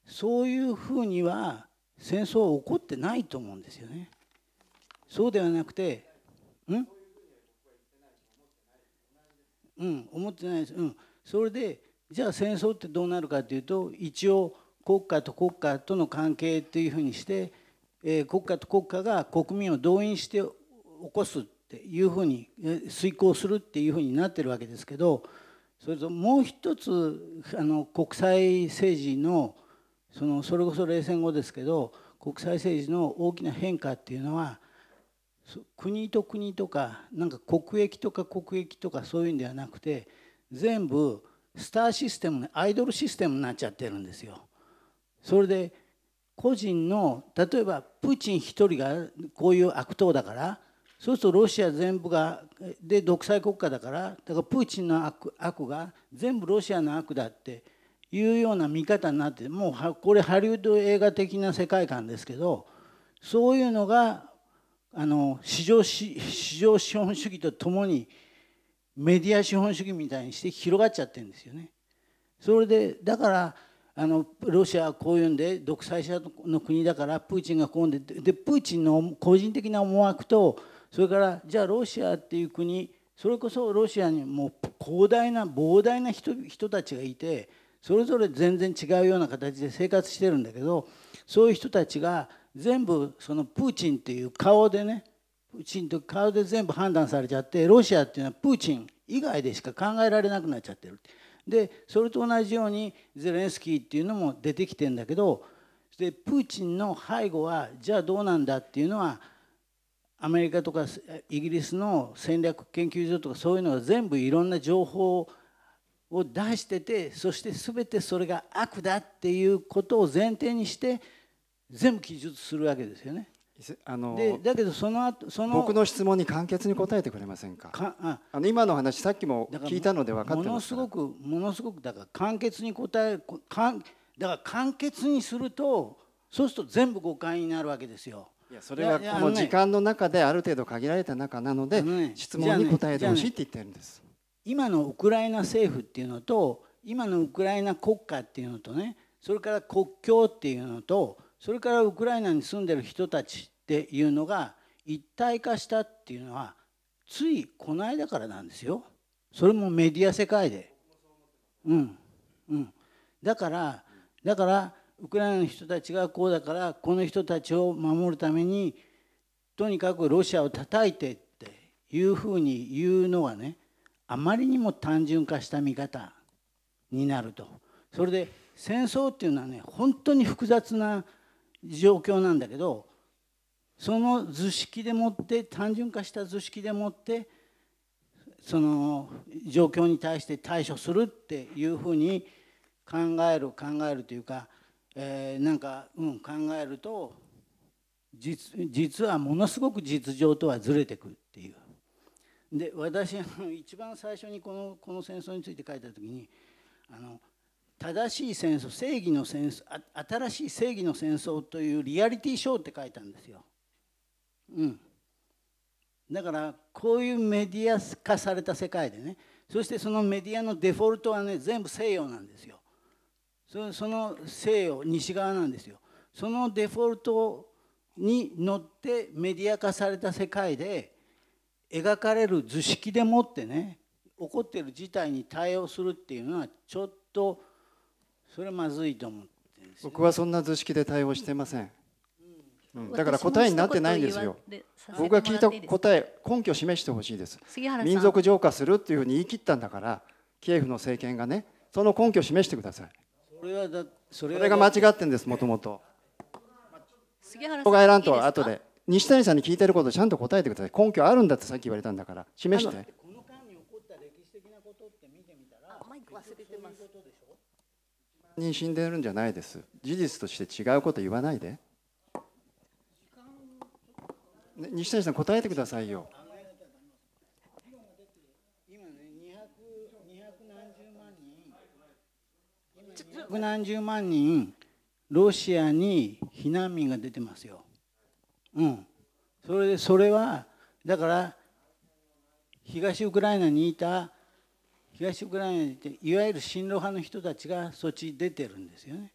そういうふうには戦争は起こってないと思うんですよね。そうではなくてんうん、思ってないです、うん、それでじゃあ戦争ってどうなるかというと一応国家と国家との関係というふうにして、えー、国家と国家が国民を動員して起こすっていうふうに遂行するっていうふうになってるわけですけどそれともう一つあの国際政治のそのそれこそ冷戦後ですけど国際政治の大きな変化っていうのは国と国とかなんか国益とか国益とかそういうんではなくて全部スターシステムアイドルシステムになっちゃってるんですよ。それで個人の例えばプーチン1人がこういう悪党だからそうするとロシア全部がで独裁国家だからだからプーチンの悪悪が全部ロシアの悪だっていうような見方になってもうこれハリウッド映画的な世界観ですけどそういうのがあの市場市場資本主義とともにメディア資本主義みたいにして広がっちゃってるんですよね。それでだからあのロシアはこういうんで独裁者の国だからプーチンがこうんででプーチンの個人的な思惑とそれからじゃあロシアっていう国それこそロシアにも広大な膨大な人人たちがいてそれぞれ全然違うような形で生活してるんだけどそういう人たちが全部そのプーチンという顔でねプーチンと顔で全部判断されちゃってロシアっていうのはプーチン以外でしか考えられなくなっちゃってるでそれと同じようにゼレンスキーっていうのも出てきてんだけどでプーチンの背後はじゃあどうなんだっていうのはアメリカとかイギリスの戦略研究所とかそういうのが全部いろんな情報を出しててそして全てそれが悪だっていうことを前提にして全部記述するわけですよね。あのでだけどその後その僕の質問に簡潔に答えてくれませんかあの今の話さっきも聞いたので分かってますものすごくものすごくだから簡潔に答えかんだから簡潔にするとそうすると全部誤解になるわけですよ。いやそれはこの時間の中である程度限られた中なので、ね、質問に答えてほしいって言ってるんです、ねね。今のウクライナ政府っていうのと今のウクライナ国家っていうのとねそれから国境っていうのとそれからウクライナに住んでる人たちっていうのが一体化したっていうのはついこの間からなんですよそれもメディア世界でうんうんだからだからウクライナの人たちがこうだからこの人たちを守るためにとにかくロシアを叩いてっていうふうに言うのはねあまりにも単純化した見方になるとそれで戦争っていうのはね本当に複雑な状況なんだけどその図式でもって単純化した図式でもってその状況に対して対処するっていうふうに考える考えるというか、えー、なんか、うん、考えると実はものすごく実情とはずれてくっていう。で私一番最初にこのこの戦争について書いた時にあの正しい戦争正義の戦争新しい正義の戦争というリアリティショーって書いたんですよ。うん、だからこういうメディア化された世界でねそしてそのメディアのデフォルトはね全部西洋なんですよ。そその西洋西側なんですよ。そのデフォルトに乗ってメディア化された世界で描かれる図式でもってね起こってる事態に対応するっていうのはちょっとそれはまずいと思ってね、僕はそんな図式で対応してません、うん、だから答えになってないんですよ僕が聞いた答え根拠を示してほしいです民族浄化するっていうふうに言い切ったんだからキエフの政権がねその根拠を示してくださいそれはだそれが間違ってんですもともと僕が選んと後で西谷さんに聞いてることちゃんと答えてください根拠あるんだってさっき言われたんだから示してこの間に起こった歴史的なことって見てみたら忘れてますに死んでるんじゃないです事実として違うこと言わないで、ね、西谷さん答えてくださいよ百何十万人ロシアに避難民が出てますよ。うん、それでそれはだから東ウクライナにいた東ウクライナにいていわゆる親ロ派の人たちがそっちに出てるんですよね。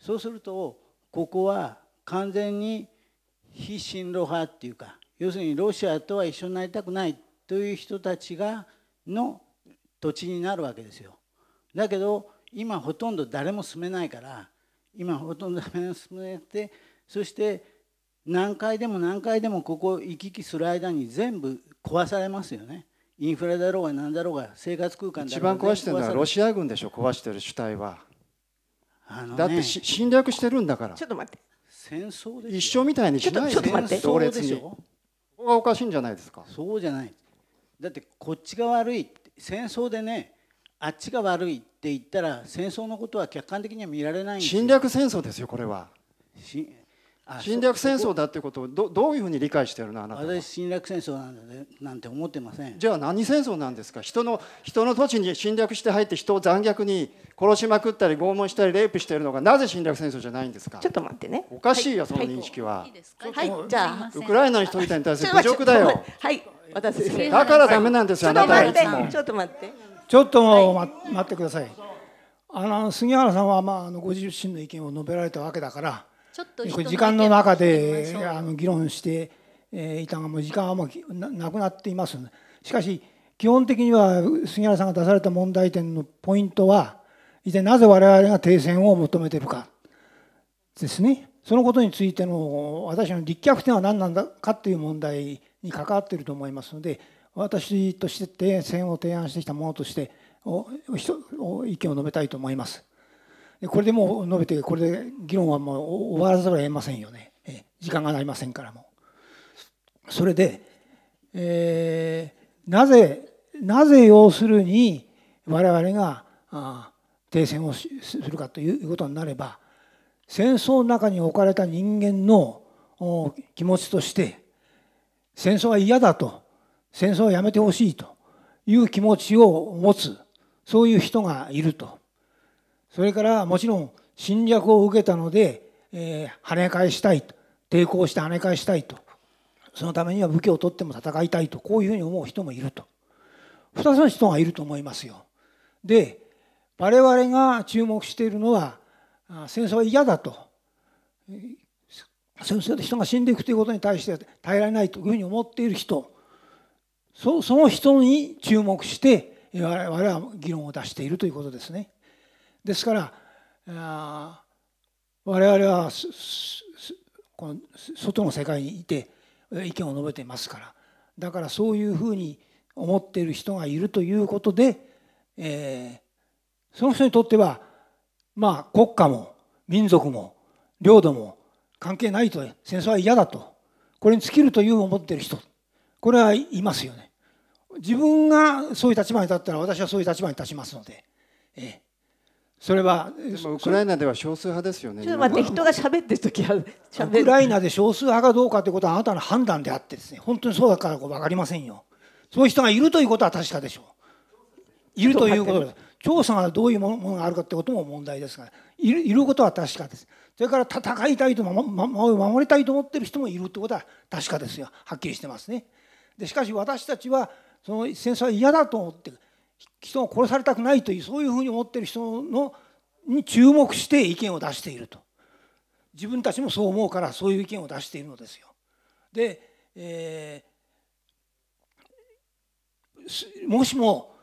そうするとここは完全に非親ロ派っていうか要するにロシアとは一緒になりたくないという人たちがの土地になるわけですよ。だけど今ほとんど誰も住めないから今ほとんど誰も住めてそして何回でも何回でもここ行き来する間に全部壊されますよね。インフラだろうが何だろうが生活空間だろうが、一番壊してるのはロシア軍でしょ壊してる主体は、あね、だって侵略してるんだからちょっと待って戦争で一緒みたいにしないで同列にここがおかしいんじゃないですかそうじゃないだってこっちが悪い戦争でねあっちが悪いって言ったら戦争のことは客観的には見られない侵略戦争ですよこれはし侵略戦争だってことをどどういうふうに理解してるのあなたは私侵略戦争なんでなんて思ってませんじゃあ何戦争なんですか人の人の土地に侵略して入って人を残虐に殺しまくったり拷問したりレイプしてるのがなぜ侵略戦争じゃないんですかちょっと待ってねおかしいよ、はい、その認識は、はい、はい、じゃあウクライナの人々に対する侮辱だよはい私だからダメなんですよ、あなたはいつもちょっと待ってちょっと、ま、待ってくださいあの杉原さんは、まあ、あのご自身の意見を述べられたわけだからちょっと時間の中であの議論していたがもう時間はもうなくなっていますしかし基本的には杉原さんが出された問題点のポイントは一体なぜ我々が停戦を求めてるかですねそのことについての私の立脚点は何なんだかっていう問題に関わっていると思いますので私として停戦を提案してきたものとして意見を述べたいと思います。これでもう述べてこれで議論はもう終わらざるを得ませんよね時間がありませんからもそれで、えー、なぜなぜ要するに我々があ停戦をするかということになれば戦争の中に置かれた人間の気持ちとして戦争は嫌だと戦争はやめてほしいという気持ちを持つそういう人がいるとそれからもちろん侵略を受けたので、えー、跳ね返したいと抵抗して跳ね返したいとそのためには武器を取っても戦いたいとこういうふうに思う人もいると2つの人がいると思いますよ。で我々が注目しているのは戦争は嫌だと戦争で人が死んでいくということに対して耐えられないというふうに思っている人その人に注目して我々は議論を出しているということですね。ですから我々はこの外の世界にいて意見を述べていますからだからそういうふうに思っている人がいるということで、えー、その人にとってはまあ国家も民族も領土も関係ないと戦争は嫌だとこれに尽きるという思っている人これはいますよね。自分がそういう立場に立ったら私はそういう立場に立ちますので、えそれはウクライナでは少数派ですよね。ちょっと待って、人が喋ってる時はウクライナで少数派かどうかということはあなたの判断であってですね、本当にそうだから分かりませんよ。そういう人がいるということは確かでしょう。いるということです。調査がどういうものがあるかってことも問題ですが、いるいることは確かです。それから戦いたいと守、守りたいと思ってる人もいるってことは確かですよ。はっきりしてますね。でしかし私たちはその戦争は嫌だと思ってる。人が殺されたくないというそういうふうに思ってる人のに注目して意見を出していると自分たちもそう思うからそういう意見を出しているのですよ。で、えー、もしも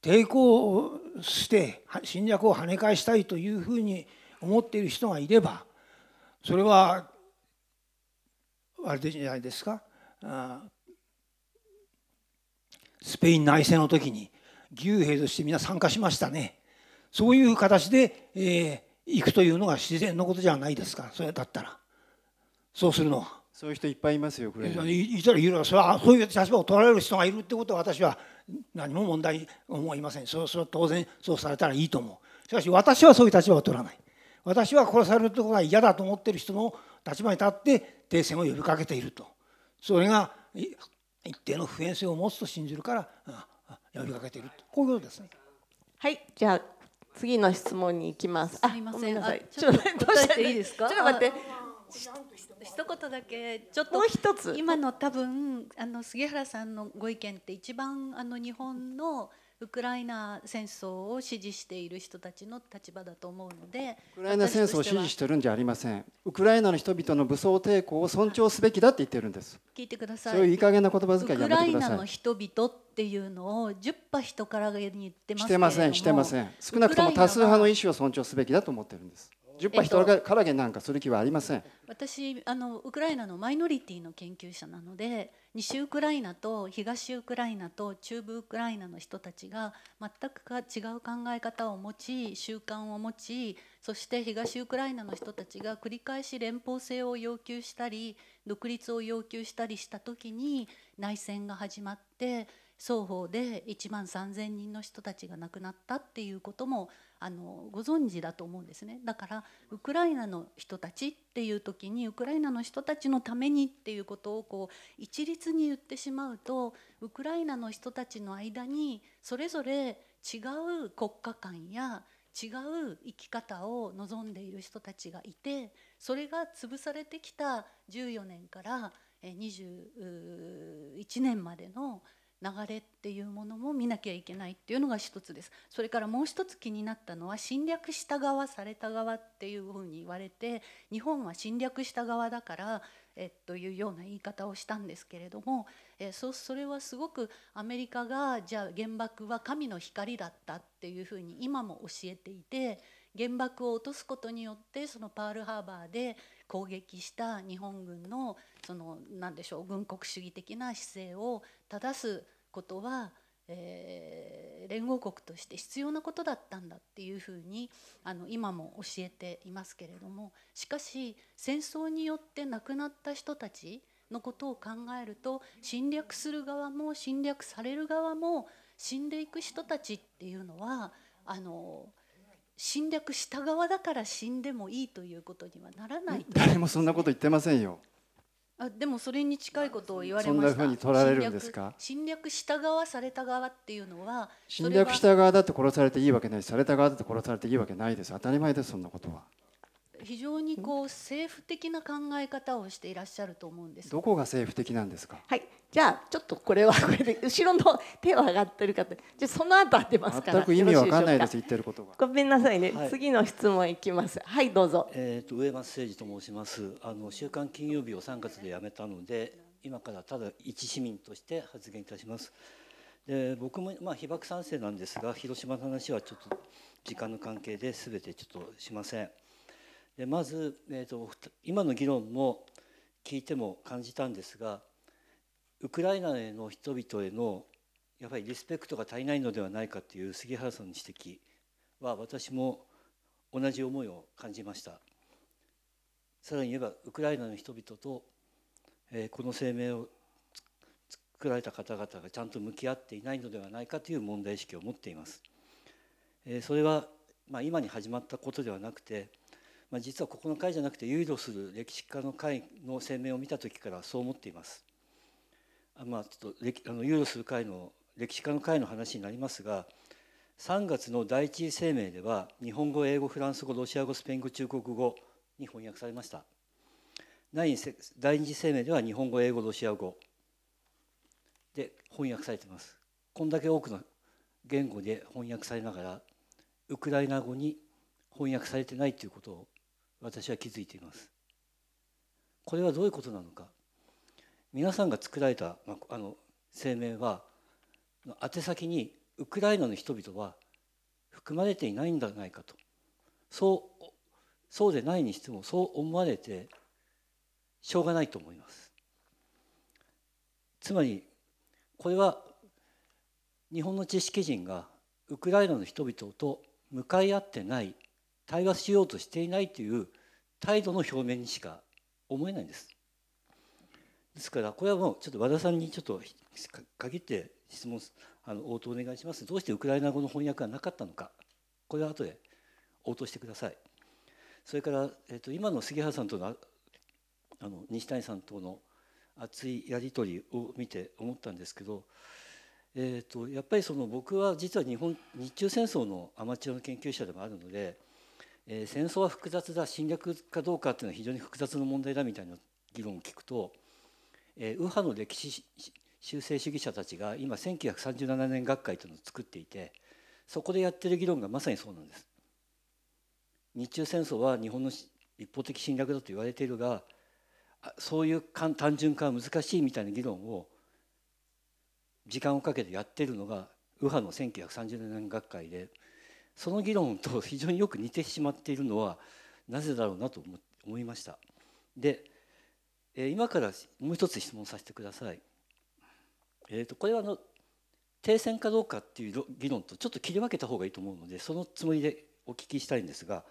抵抗して侵略を跳ね返したいというふうに思っている人がいればそれはあれじゃないですかスペイン内戦の時に義勇兵としてみんな参加しましたねそういう形で、えー、行くというのが自然のことじゃないですかそれだったらそうするのはそういう人いっぱいいますよこれいいたらいるそはそういう立場を取られる人がいるってことは私は何も問題思いませんそれは当然そうされたらいいと思うしかし私はそういう立場を取らない私は殺されるところが嫌だと思っている人の立場に立って停戦を呼びかけているとそれが一定の普遍性を持つと信じるから呼びかけているこういうことですね。はいじゃあ次の質問に行きます。すみません。んちょっと答えていいですか？ちょっと待って。一言だけちょっと一つ今の多分あの杉原さんのご意見って一番あの日本のウクライナ戦争を支持している人たちの立場だと思うのでウクライナ戦争を支持してるんじゃありませんウクライナの人々の武装抵抗を尊重すべきだって言ってるんです聞いてくださいそういういい加減な言葉遣いやめてくださいウクライナの人々っていうのを10波人からに言ってますしてませんしてません少なくとも多数派の意思を尊重すべきだと思ってるんです10波人からげなんかする気はありません、えっと、私あのウクライナのマイノリティの研究者なので西ウクライナと東ウクライナと中部ウクライナの人たちが全くか違う考え方を持ち習慣を持ちそして東ウクライナの人たちが繰り返し連邦制を要求したり独立を要求したりした時に内戦が始まって双方で1万3,000人の人たちが亡くなったっていうこともあのご存知だと思うんですねだからウクライナの人たちっていう時にウクライナの人たちのためにっていうことをこう一律に言ってしまうとウクライナの人たちの間にそれぞれ違う国家観や違う生き方を望んでいる人たちがいてそれが潰されてきた14年から21年までの流れっていうものも見なきゃいけないっていうのが一つですそれからもう一つ気になったのは侵略した側された側っていうふうに言われて日本は侵略した側だからえというような言い方をしたんですけれどもえそそれはすごくアメリカがじゃあ原爆は神の光だったっていうふうに今も教えていて原爆を落とすことによってそのパールハーバーで攻撃した日本軍のその何でしょう軍国主義的な姿勢を正すことは、えー、連合国として必要なことだったんだっていうふうにあの今も教えていますけれどもしかし戦争によって亡くなった人たちのことを考えると侵略する側も侵略される側も死んでいく人たちっていうのはあの侵略した側だから死んでもいいということにはならない誰もそんなこと言ってませんよあでもそれに近いことを言われましたそんなふうに取られるんですか侵略した側された側っていうのは侵略した側だって殺されていいわけないされた側だって殺されていいわけないです当たり前ですそんなことは非常にこう政府的な考え方をしていらっしゃると思うんですどこが政府的なんですかはいじゃあちょっとこれはこれで後ろの手は上がってる方じゃその後当てますから全く意味わかんないです言ってることがごめんなさいね、はい、次の質問いきますはいどうぞえっ、ー、と上松誠二と申しますあの週刊金曜日を3月で辞めたので今からただ一市民として発言いたしますで僕もまあ被爆賛成なんですが広島の話はちょっと時間の関係で全てちょっとしませんでまず、えーと、今の議論も聞いても感じたんですがウクライナへの人々へのやぱりリスペクトが足りないのではないかという杉原さんの指摘は私も同じ思いを感じましたさらに言えばウクライナの人々と、えー、この声明を作られた方々がちゃんと向き合っていないのではないかという問題意識を持っています、えー、それは、まあ、今に始まったことではなくてまあ、実はここの会じゃなくて誘導する歴史家の会の声明を見た時からそう思っています。あまあ、ちょっとあの誘導する会の歴史家の会の話になりますが3月の第一声明では日本語英語フランス語ロシア語スペイン語中国語に翻訳されました。第二次声明では日本語英語ロシア語で翻訳されています。こんだけ多くの言語で翻訳されながらウクライナ語に翻訳されてないということを私は気づいていますこれはどういうことなのか皆さんが作られた、まあ、あの声明は宛先にウクライナの人々は含まれていないんではないかとそうそうでないにしてもそう思われてしょうがないと思いますつまりこれは日本の知識人がウクライナの人々と向かい合ってない対話しようとしていないという態度の表面にしか思えないんです。ですからこれはもうちょっと和田さんにちょっと限って質問あの応答お願いしますどうしてウクライナ語の翻訳がなかったのかこれは後で応答してください。それから、えー、と今の杉原さんとのあの西谷さんとの熱いやり取りを見て思ったんですけど、えー、とやっぱりその僕は実は日本日中戦争のアマチュアの研究者でもあるので。えー、戦争は複雑だ侵略かどうかっていうのは非常に複雑な問題だみたいな議論を聞くと、えー、右派の歴史修正主義者たちが今1937年学会というのを作っていてそこでやってる議論がまさにそうなんです。日中戦争は日本の一方的侵略だと言われているがそういう単純化は難しいみたいな議論を時間をかけてやってるのが右派の1 9 3 7年学会でその議論と非常によく似てしまっているのはなぜだろうなと思いました。で今からもう一つ質問させてください。えー、とこれはあの停戦かどうかっていう議論とちょっと切り分けた方がいいと思うのでそのつもりでお聞きしたいんですが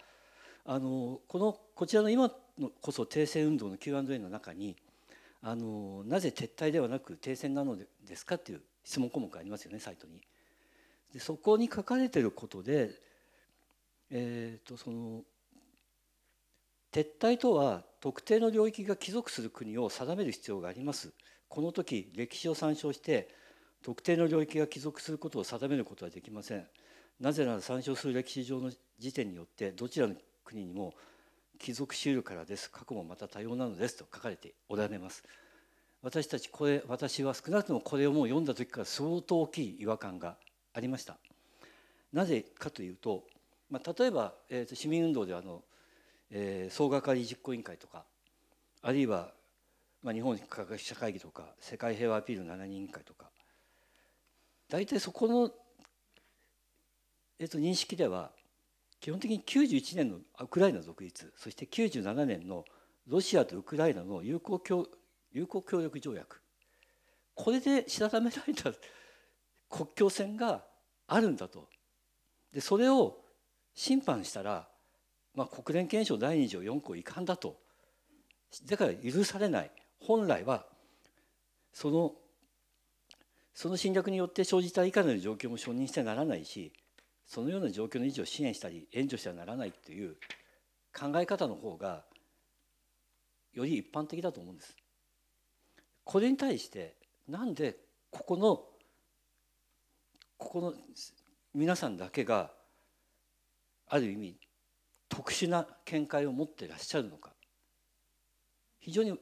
あのこのこちらの今のこそ停戦運動の Q&A の中にあのなぜ撤退ではなく停戦なのですかっていう質問項目がありますよねサイトに。でそこに書かれてることで、えー、とその撤退とは特定の領域が帰属する国を定める必要があります。この時歴史を参照して特定の領域が帰属することを定めることはできません。なぜなら参照する歴史上の時点によってどちらの国にも帰属しうるからです過去もまた多様なのですと書かれておられます私たちこれ私は少なくともこれをもう読んだ時から相当大きい違和感がありました。なぜかというと、まあ、例えば、えー、と市民運動であの、えー、総係実行委員会とかあるいは、まあ、日本科学者会議とか世界平和アピール7人委員会とか大体そこの、えー、と認識では基本的に91年のウクライナ独立そして97年のロシアとウクライナの友好協友好協力条約これで定められた国境線があるんだとでそれを審判したら、まあ、国連憲章第2条4項違反だとだから許されない本来はそのその侵略によって生じた以下の状況も承認してはならないしそのような状況の維持を支援したり援助してはならないという考え方の方がより一般的だと思うんです。これに対してなんでここのここの皆さんだけがある意味特殊な見解を持ってらっしゃるのか非常に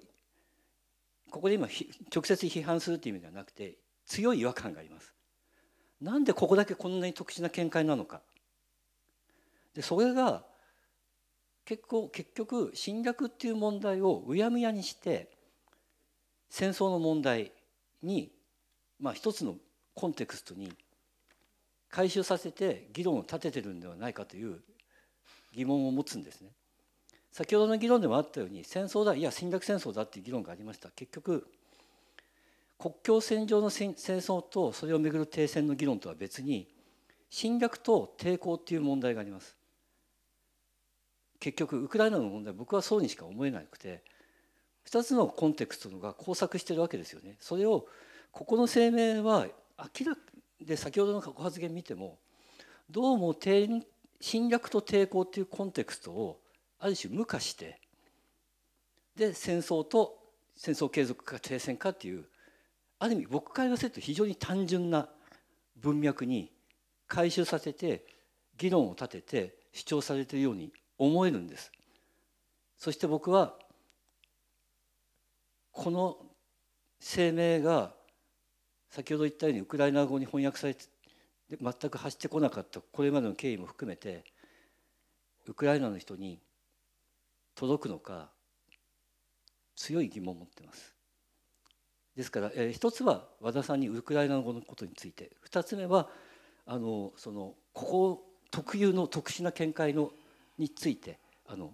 ここで今直接批判するという意味ではなくて強い違和感があります。なんでここだけこんなに特殊な見解なのか。でそれが結構結局侵略っていう問題をうやむやにして戦争の問題に、まあ、一つのコンテクストに回収させて議論を立ててるんではないかという疑問を持つんですね。先ほどの議論でもあったように戦争だいや侵略戦争だっていう議論がありました結局国境線上の戦争とそれをめぐる停戦の議論とは別に侵略と抵抗っていう問題があります結局ウクライナの問題僕はそうにしか思えなくて2つのコンテクストが交錯してるわけですよねそれをここの声明は明らかで先ほどの過去発言見てもどうも侵略と抵抗っていうコンテクストをある種無化してで戦争と戦争継続か停戦かっていうある意味僕から言わせると非常に単純な文脈に回収させて議論を立てて主張されているように思えるんです。そして僕はこの声明が先ほど言ったようにウクライナ語に翻訳されて全く走ってこなかったこれまでの経緯も含めてウクライナの人に届くのか強い疑問を持ってますですから、えー、一つは和田さんにウクライナ語のことについて二つ目はあのそのここ特有の特殊な見解のについてあの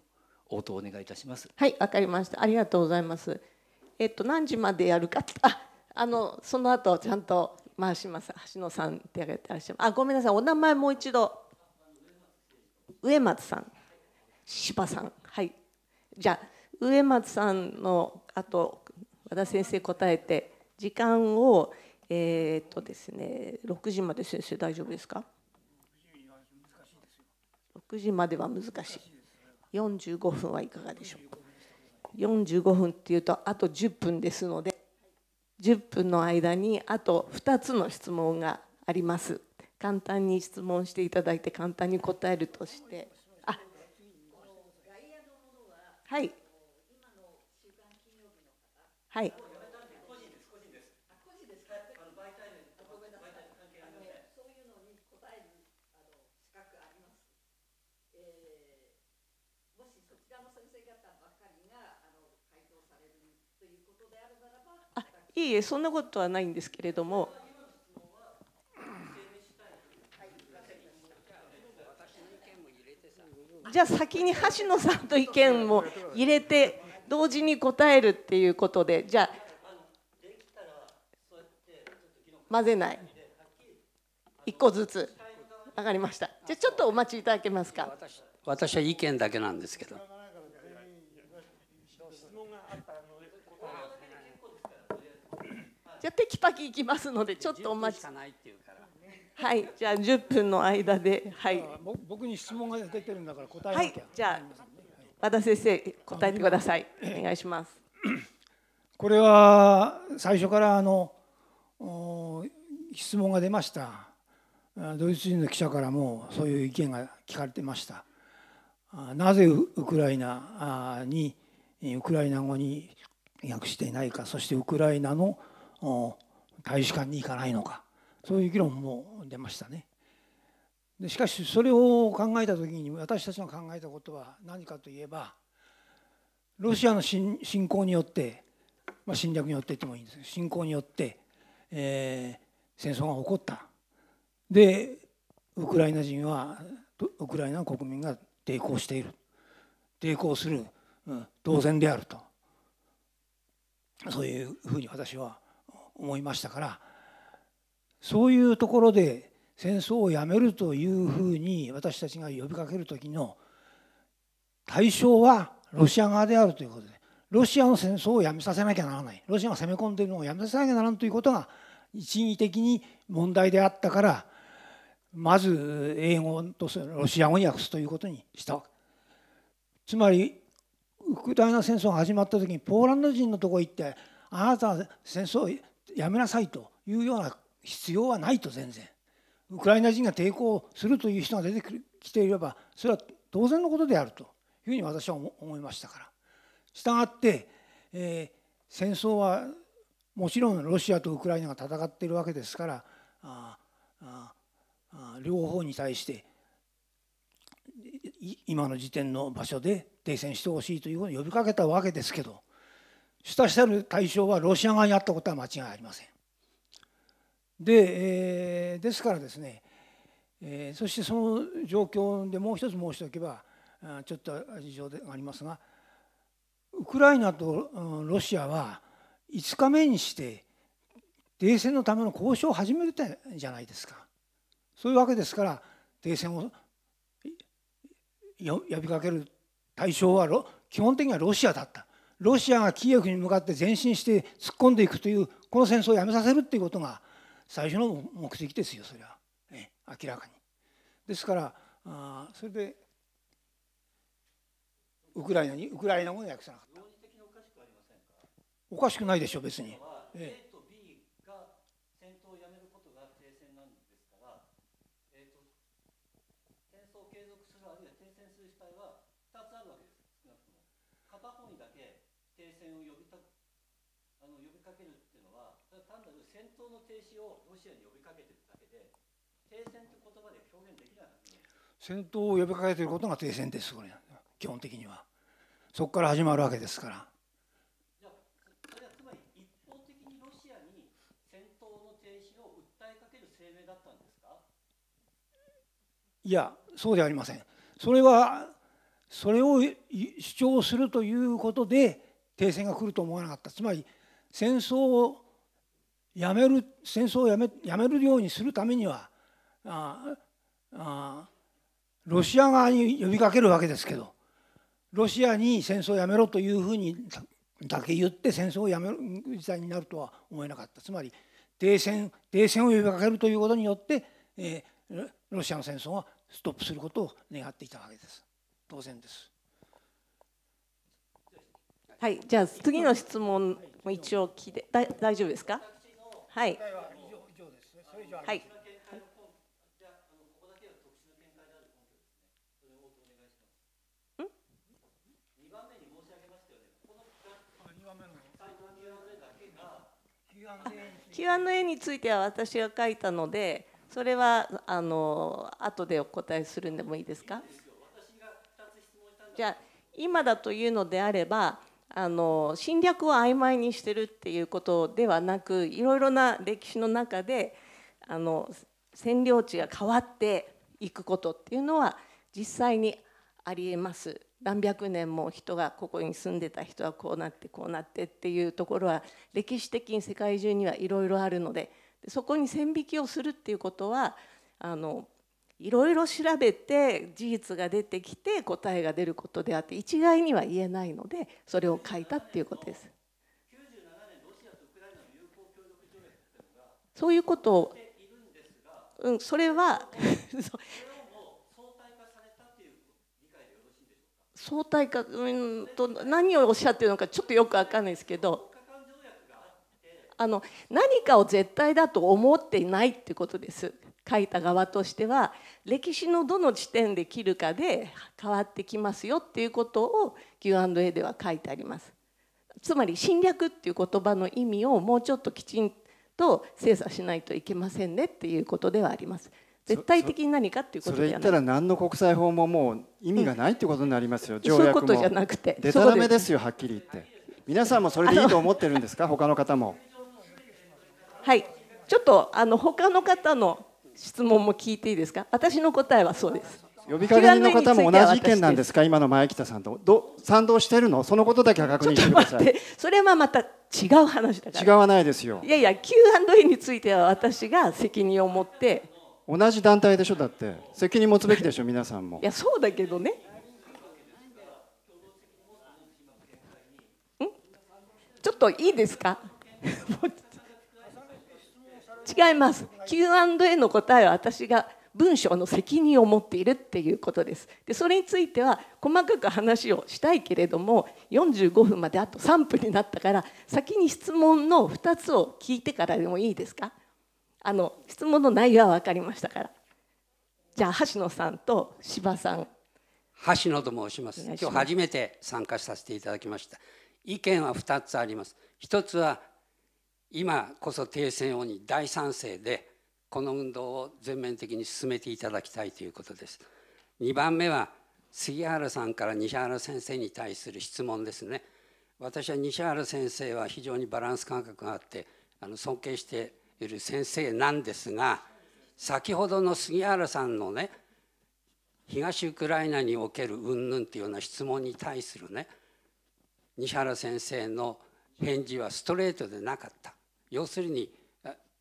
応答お願いいたしますはいわかりましたありがとうございますえっと何時までやるかああのその後ちゃんと回します橋野さんってあげてらっしゃいますあごめんなさいお名前もう一度上松さん芝さんはいじゃあ上松さんのあと和田先生答えて時間をえー、っとですね6時まで先生大丈夫ですか6時までは難しい45分はいかがでしょうか45分っていうとあと10分ですので10分の間にあと2つの質問があります簡単に質問していただいて簡単に答えるとしてあはいはいいいえそんなことはないんですけれども。じゃあ先に橋野さんと意見も入れて同時に答えるっていうことでじゃあ混ぜない一個ずつ分かりましたじゃあちょっとお待ちいただけますか私は意見だけなんですけど。じゃあテキパキいきますのでちょっとお待ち。はい、じゃあ10分の間で、はい。僕に質問が出てるんだから答えはい、じゃあ和田先生答えてください。お願いします。これは最初からあの質問が出ました。ドイツ人の記者からもそういう意見が聞かれてました。なぜウクライナにウクライナ語に訳していないかそしてウクライナの大使館に行かないのかそういう議論も出ましたね。でしかしそれを考えた時に私たちの考えたことは何かといえばロシアの侵攻によって、まあ、侵略によってってもいいんですけど侵攻によって、えー、戦争が起こったでウクライナ人はウクライナの国民が抵抗している抵抗する、うん、当然であるとそういうふうに私は思いましたからそういうところで戦争をやめるというふうに私たちが呼びかける時の対象はロシア側であるということでロシアの戦争をやめさせなきゃならないロシアが攻め込んでいるのをやめさせなきゃならんということが一義的に問題であったからまず英語とロシア語に訳すということにしたつまりウクライナ戦争が始まった時にポーランド人のとこ行ってあなたは戦争やめなさいというような必要はないと全然ウクライナ人が抵抗するという人が出てきていればそれは当然のことであるというふうに私は思いましたからしたがって、えー、戦争はもちろんロシアとウクライナが戦っているわけですからああ両方に対して今の時点の場所で停戦してほしいというふうに呼びかけたわけですけど主たしたる対象はロシア側にあったことは間違いありません。で、えー、ですからですね、えー、そしてその状況でもう一つ申しておけばちょっと事情でありますがウクライナとロシアは5日目にして停戦のための交渉を始めたじゃないですかそういうわけですから停戦を呼びかける対象は基本的にはロシアだったロシアがキエフに向かって前進して突っ込んでいくというこの戦争をやめさせるっていうことが最初の目的ですよそれは、ね、明らかに。ですからあそれでウクライナにウクライナ語訳さなかった。おかしくないでしょ別に。ええ戦闘を呼びかけていることが停戦ですこれ基本的にはそこから始まるわけですから。いやそうではありませんそれはそれを主張するということで停戦が来ると思わなかったつまり戦争をやめる戦争をやめやめるようにするためにはああロシア側に呼びかけるわけですけどロシアに戦争をやめろというふうにだけ言って戦争をやめる時代になるとは思えなかったつまり停戦停戦を呼びかけるということによって、えー、ロシアの戦争はストップすることを願っていたわけです当然です。はい、じゃあ次の質問も一応聞いて、大丈夫ですか。はい。はい。Q&A については私が書いたのでそれはあの後でお答えするんでもいいですかじゃあ今だというのであればあの侵略を曖昧にしてるっていうことではなくいろいろな歴史の中であの占領地が変わっていくことっていうのは実際にありえます何百年も人がここに住んでた人はこうなってこうなってっていうところは歴史的に世界中にはいろいろあるのでそこに線引きをするっていうことはあのいろいろ調べて事実が出てきて答えが出ることであって一概には言えないのでそれを書いたっていうことです。そういうことを、うん、それは 相対化うんと何をおっしゃってるのかちょっとよくわかんないですけどあの何かを絶対だと思っていないっていうことです書いた側としては歴史のどの地点で切るかで変わってきますよっていうことを Q&A では書いてあります。つまり侵略っていう言葉の意味をもうちょっときちんと精査しないといけませんねっていうことではあります。絶対的に何かっていうことじゃないそれ言ったら何の国際法ももう意味がないってことになりますよ、うん、条約もそういうことじゃなくてでたらめですよはっきり言って皆さんもそれでいいと思ってるんですか他の方もはいちょっとあの他の方の質問も聞いていいですか私の答えはそうです呼びかけ人の方も同じ意見なんですか今の前北さんとど賛同してるのそのことだけは確認してくださいそれはまた違う話だから違わないですよいやいや Q&A については私が責任を持って同じ団体でしょだって責任持つべきでしょ皆さんもいやそうだけどねんちょっといいですか違います Q&A の答えは私が文章の責任を持っているっていうことですでそれについては細かく話をしたいけれども45分まであと3分になったから先に質問の2つを聞いてからでもいいですかあの質問の内容は分かりましたからじゃあ橋野さんと馬さん橋野と申します今日初めて参加させていただきました意見は2つあります1つは今こそ停戦をに大賛成でこの運動を全面的に進めていただきたいということです2番目は杉原さんから西原先生に対する質問ですね私は西原先生は非常にバランス感覚があってあの尊敬している先生なんですが先ほどの杉原さんのね東ウクライナにおける云々っていうような質問に対するね西原先生の返事はストレートでなかった要するに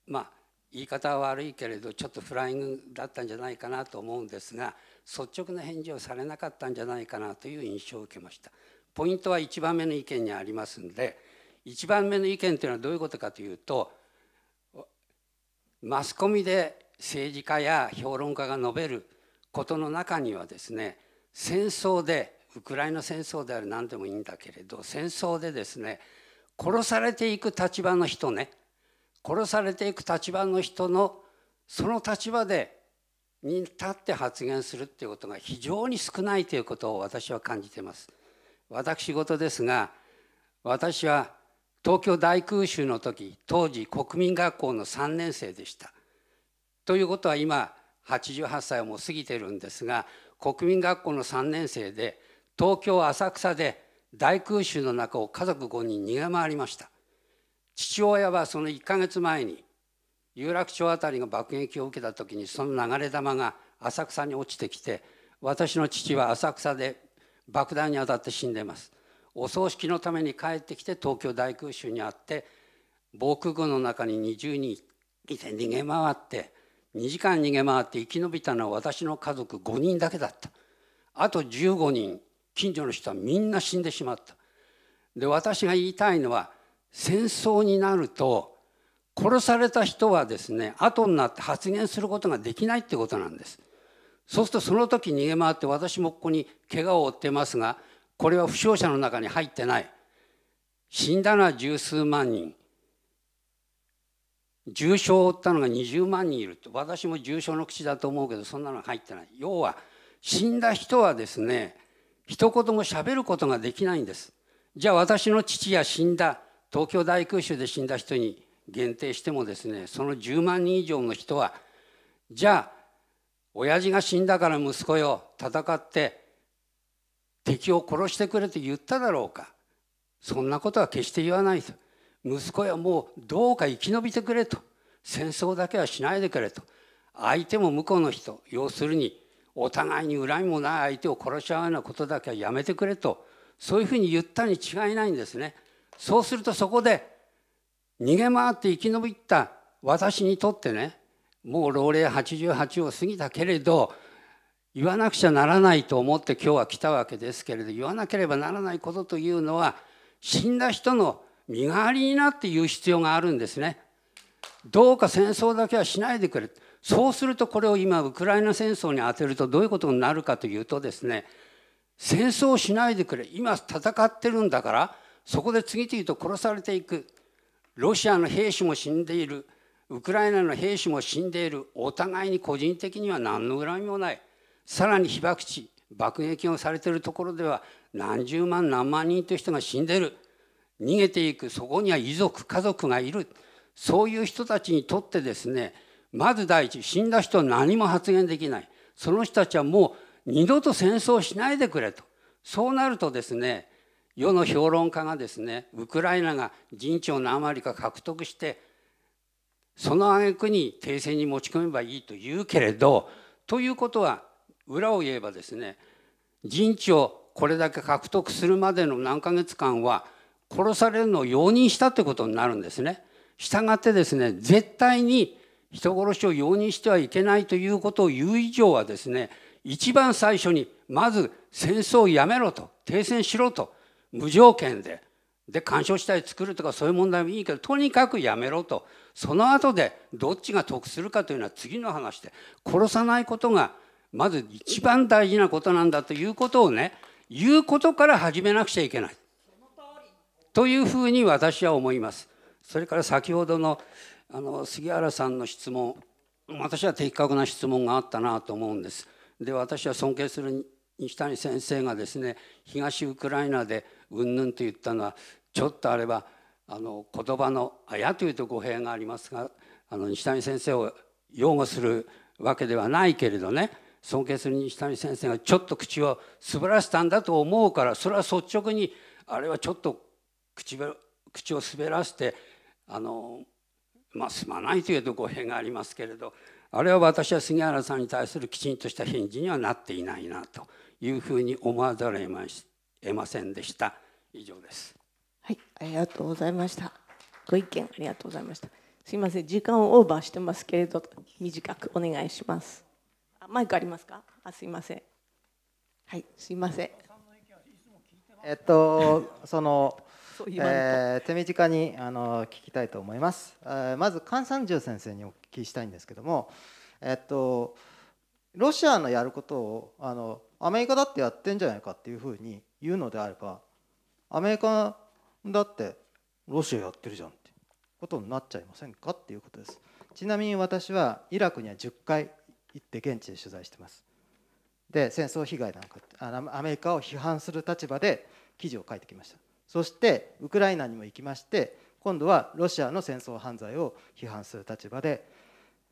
まあ言い方は悪いけれどちょっとフライングだったんじゃないかなと思うんですが率直な返事をされなかったんじゃないかなという印象を受けましたポイントは1番目の意見にありますんで1番目の意見というのはどういうことかというとマスコミで政治家や評論家が述べることの中にはですね戦争でウクライナ戦争である何でもいいんだけれど戦争でですね殺されていく立場の人ね殺されていく立場の人のその立場でに立って発言するっていうことが非常に少ないということを私は感じてます。私事ですが私は東京大空襲の時当時国民学校の3年生でした。ということは今88歳をもう過ぎてるんですが国民学校の3年生で東京浅草で大空襲の中を家族5人逃げ回りました父親はその1か月前に有楽町辺りが爆撃を受けた時にその流れ弾が浅草に落ちてきて私の父は浅草で爆弾に当たって死んでますお葬式のために帰ってきて東京大空襲にあって防空壕の中に20人いて逃げ回って2時間逃げ回って生き延びたのは私の家族5人だけだったあと15人近所の人はみんな死んでしまったで私が言いたいのは戦争になると殺された人はですね後になって発言することができないってことなんですそうするとその時逃げ回って私もここに怪我を負ってますがこれは負傷者の中に入ってない死んだのは十数万人重傷を負ったのが20万人いると私も重症の口だと思うけどそんなの入ってない要は死んだ人はですね一言も喋ることができないんですじゃあ私の父や死んだ東京大空襲で死んだ人に限定してもですねその10万人以上の人はじゃあ親父が死んだから息子よ戦って敵を殺してくれと言っただろうかそんなことは決して言わないと息子やもうどうか生き延びてくれと戦争だけはしないでくれと相手も向こうの人要するにお互いに恨みもない相手を殺し合うようなことだけはやめてくれとそういうふうに言ったに違いないんですね。そうするとそこで逃げ回って生き延びた私にとってねもう老齢88を過ぎたけれど言わなくちゃならないと思って今日は来たわけですけれど言わなければならないことというのは死んだ人の身代わりになって言う必要があるんですね。どうか戦争だけはしないでくれそうするとこれを今ウクライナ戦争に当てるとどういうことになるかというとですね戦争をしないでくれ今戦ってるんだからそこで次々と殺されていくロシアの兵士も死んでいるウクライナの兵士も死んでいるお互いに個人的には何の恨みもない。さらに被爆地爆撃をされているところでは何十万何万人という人が死んでる逃げていくそこには遺族家族がいるそういう人たちにとってですねまず第一死んだ人は何も発言できないその人たちはもう二度と戦争しないでくれとそうなるとですね世の評論家がですねウクライナが陣地を何割か獲得してその挙句に停戦に持ち込めばいいと言うけれどということは裏を言えばですね人知をこれだけ獲得するまでの何ヶ月間は殺されるのを容認したってことになるんですね。したがってですね絶対に人殺しを容認してはいけないということを言う以上はですね一番最初にまず戦争をやめろと停戦しろと無条件でで干渉したり作るとかそういう問題もいいけどとにかくやめろとその後でどっちが得するかというのは次の話で殺さないことがまず一番大事なことなんだということをね言うことから始めなくちゃいけないというふうに私は思います。それから先ほどのあの杉原さんの質問私は的確な質問があったなと思うんです。で私は尊敬する西谷先生がですね東ウクライナでうんぬんと言ったのはちょっとあればあの言葉のあやというと語弊がありますがあの西谷先生を擁護するわけではないけれどね尊敬する西谷先生がちょっと口を滑らせたんだと思うからそれは率直にあれはちょっと口口を滑らせてあのまあすまないというと語弊がありますけれどあれは私は杉原さんに対するきちんとした返事にはなっていないなというふうに思わざるを得ませんでした以上ですはいありがとうございましたご意見ありがとうございましたすいません時間をオーバーしてますけれど短くお願いしますマイクありますかあすいませんはいすいませんえっとそのえー、手短にあの聞きたいと思います、えー、まず菅三十先生にお聞きしたいんですけどもえっとロシアのやることをあのアメリカだってやってんじゃないかっていうふうに言うのであればアメリカだってロシアやってるじゃんことになっちゃいませんかっていうことですちなみに私はイラクには10回行って現地で取材してますで戦争被害なんかアメリカを批判する立場で記事を書いてきましたそしてウクライナにも行きまして今度はロシアの戦争犯罪を批判する立場で、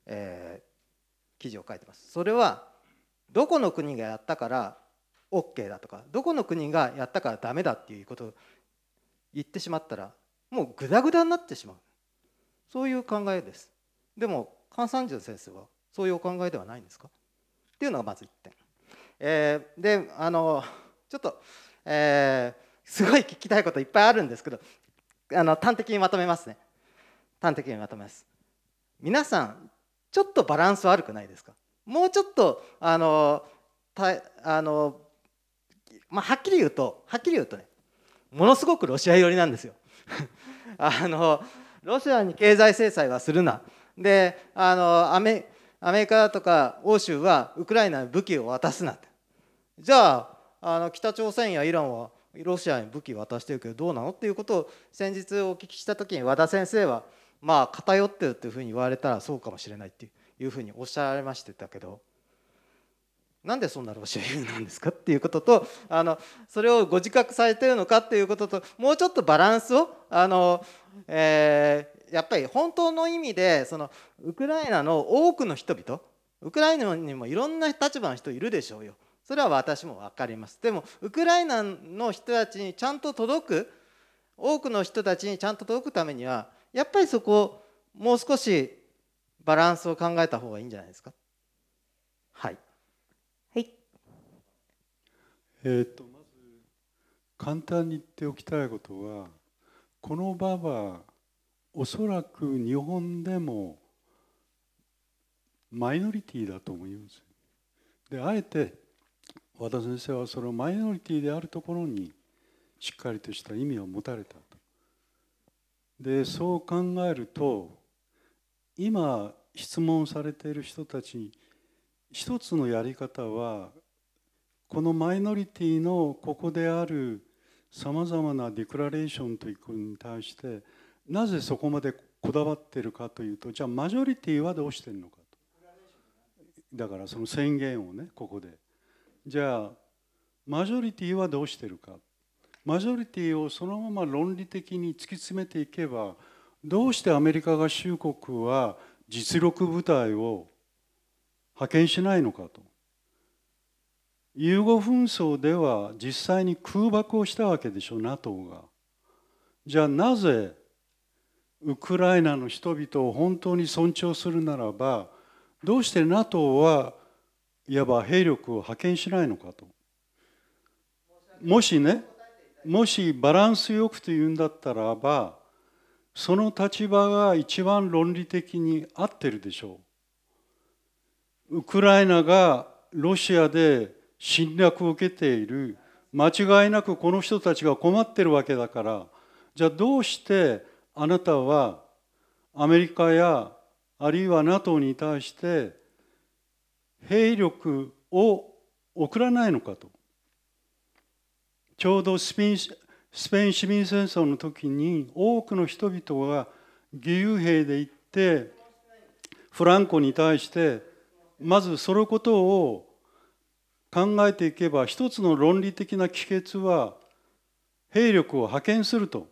えー、記事を書いてますそれはどこの国がやったから OK だとかどこの国がやったからダメだっていうことを言ってしまったらもうグダグダになってしまうそういう考えですでも菅三次の先生はそういうお考えではないんですかっていうのがまず1点。えー、であのちょっと、えー、すごい聞きたいこといっぱいあるんですけどあの端的にまとめますね端的にまとめます皆さんちょっとバランス悪くないですかもうちょっとあのたあの、まあ、はっきり言うとはっきり言うとねものすごくロシア寄りなんですよ あのロシアに経済制裁はするなであのアメアメリカとか欧州はウクライナに武器を渡すなんてじゃああの北朝鮮やイランはロシアに武器渡してるけどどうなのっていうことを先日お聞きした時に和田先生はまあ偏ってるっていうふうに言われたらそうかもしれないっていうふうにおっしゃられましてたけどなんでそんな老子はなんですかっていうこととあのそれをご自覚されてるのかっていうことともうちょっとバランスをあの、えー、やっぱり本当の意味でそのウクライナの多くの人々ウクライナにもいろんな立場の人いるでしょうよそれは私も分かりますでもウクライナの人たちにちゃんと届く多くの人たちにちゃんと届くためにはやっぱりそこをもう少しバランスを考えた方がいいんじゃないですかはい。えーと、とまず簡単に言っておきたいことはこの場はおそらく日本でもマイノリティだと思います。であえて和田先生はそのマイノリティであるところにしっかりとした意味を持たれたと。でそう考えると今質問されている人たちに一つのやり方はこのマイノリティのここであるさまざまなデクラレーションというに対してなぜそこまでこだわってるかというとじゃあマジョリティはどうしてるのかとだからその宣言をねここでじゃあマジョリティはどうしてるかマジョリティをそのまま論理的に突き詰めていけばどうしてアメリカ合衆国は実力部隊を派遣しないのかとユーゴ紛争では実際に空爆をしたわけでしょ NATO が。じゃあなぜウクライナの人々を本当に尊重するならばどうして NATO はいわば兵力を派遣しないのかと。もしねもしバランスよくというんだったらばその立場が一番論理的に合ってるでしょう。ウクライナがロシアで侵略を受けている間違いなくこの人たちが困ってるわけだからじゃあどうしてあなたはアメリカやあるいは NATO に対して兵力を送らないのかとちょうどスピンスペイン市民戦争の時に多くの人々が義勇兵で行ってフランコに対してまずそのことを考えていけば一つの論理的な帰結は兵力を派遣すると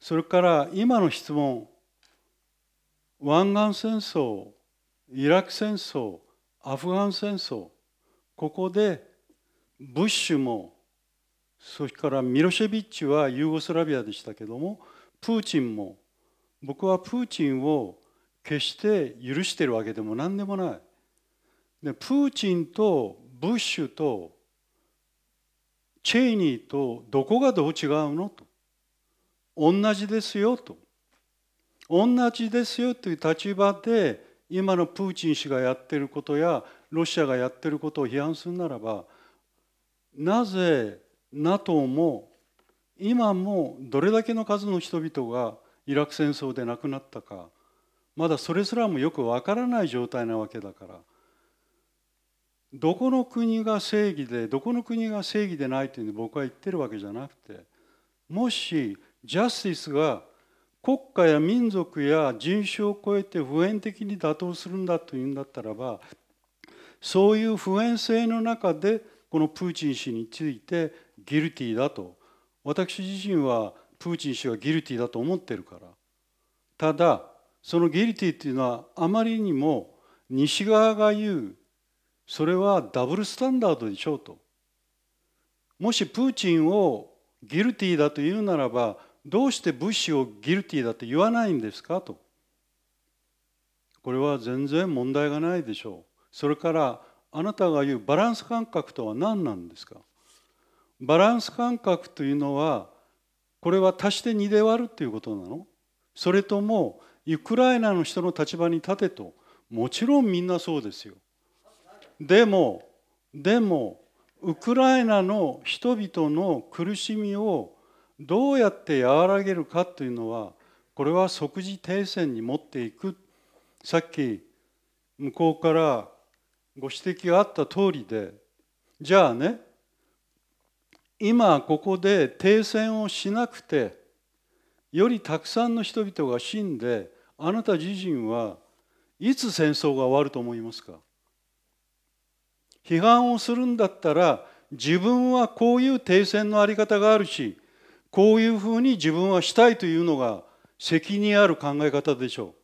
それから今の質問湾岸戦争イラク戦争アフガン戦争ここでブッシュもそれからミロシェビッチはユーゴスラビアでしたけどもプーチンも僕はプーチンを決して許してるわけでも何でもないでプーチンとブッシュとチェイニーとどこがどう違うのと同じですよと同じですよという立場で今のプーチン氏がやってることやロシアがやってることを批判するならばなぜ NATO も今もどれだけの数の人々がイラク戦争で亡くなったかまだそれすらもよくわからない状態なわけだから。どこの国が正義でどこの国が正義でないというのを僕は言ってるわけじゃなくてもしジャスティスが国家や民族や人種を超えて普遍的に打倒するんだというんだったらばそういう普遍性の中でこのプーチン氏についてギルティだと私自身はプーチン氏はギルティだと思ってるからただそのギルティっていうのはあまりにも西側が言うそれはダブルスタンダードでしょうともしプーチンをギルティだと言うならばどうしてブッシュをギルティだと言わないんですかとこれは全然問題がないでしょうそれからあなたが言うバランス感覚とは何なんですかバランス感覚というのはこれは足して2で割るということなのそれともウクライナの人の立場に立てともちろんみんなそうですよでもでもウクライナの人々の苦しみをどうやって和らげるかというのはこれは即時停戦に持っていくさっき向こうからご指摘があった通りでじゃあね今ここで停戦をしなくてよりたくさんの人々が死んであなた自身はいつ戦争が終わると思いますか批判をするんだったら自分はこういう停戦のあり方があるしこういうふうに自分はしたいというのが責任ある考え方でしょう。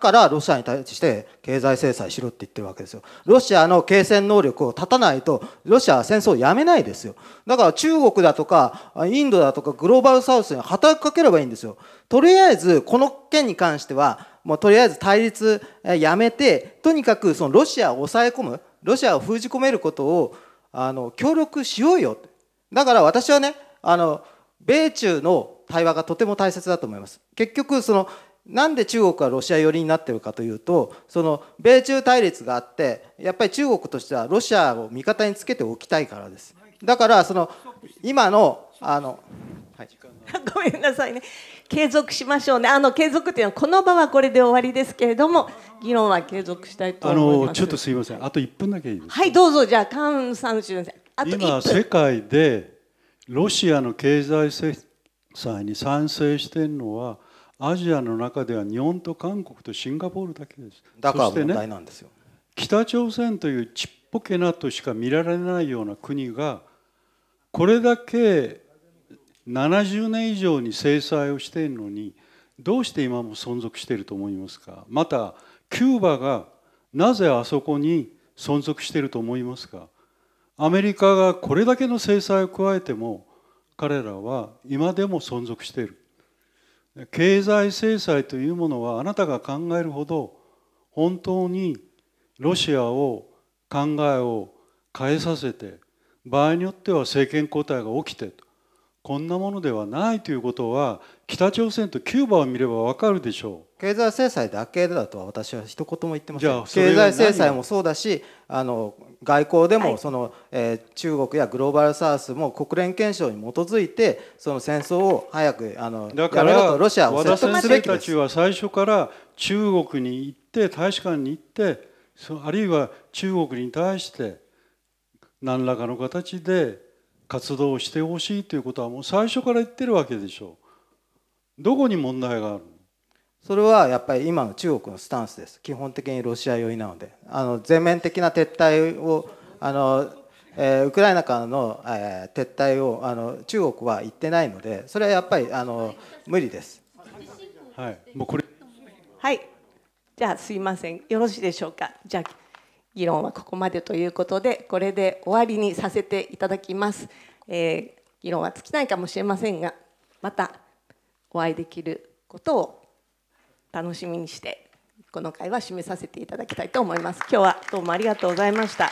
からロシアに対して経済制裁しろって言ってるわけですよ。ロシアの継戦能力を断たないとロシアは戦争をやめないですよ。だから中国だとかインドだとかグローバルサウスに働きかければいいんですよ。とりあえずこの件に関してはもうとりあえず対立やめてとにかくそのロシアを抑え込むロシアを封じ込めることをあの協力しようよだから私はねあの米中の対話がとても大切だと思います。結局そのなんで中国はロシア寄りになってるかというとその米中対立があってやっぱり中国としてはロシアを味方につけておきたいからですだからその今のあのはい、ごめんなさいね継続しましょうねあの継続っていうのはこの場はこれで終わりですけれども議論は継続したいと思いますあのちょっとすみませんあと1分だけいいですかはいどうぞじゃあカさんすいません今世界でロシアの経済制裁に賛成してるのはアジアの中では日本と韓国とシンガポールだけですだから問題なんですよ、ね、北朝鮮というちっぽけなとしか見られないような国がこれだけ70年以上に制裁をしているのにどうして今も存続していると思いますかまたキューバがなぜあそこに存続していると思いますかアメリカがこれだけの制裁を加えても彼らは今でも存続している経済制裁というものはあなたが考えるほど本当にロシアを考えを変えさせて場合によっては政権交代が起きてとこんなものではないということは北朝鮮とキューバを見ればわかるでしょう経済制裁だけだとは私は一言も言ってません経済制裁もそうだしあの外交でもその、はい、えー、中国やグローバルサウスも国連憲章に基づいてその戦争を早くあのだからロシアを説得すべきです和田先生たちは最初から中国に行って大使館に行ってそあるいは中国に対して何らかの形で活動をしてほしいということはもう最初から言ってるわけでしょうどこに問題があるそれはやっぱり今の中国のスタンスです基本的にロシア寄りなのであの全面的な撤退をあの、えー、ウクライナからの、えー、撤退をあの中国は言ってないのでそれはやっぱりあの無理です。はい、もうこれはいじゃあすいませんよろしいでしょうかじゃあ議論はここまでということでこれで終わりにさせていただきます、えー、議論は尽きないかもしれませんがまたお会いできることを楽しみにしてこの会は締めさせていただきたいと思います今日はどうもありがとうございました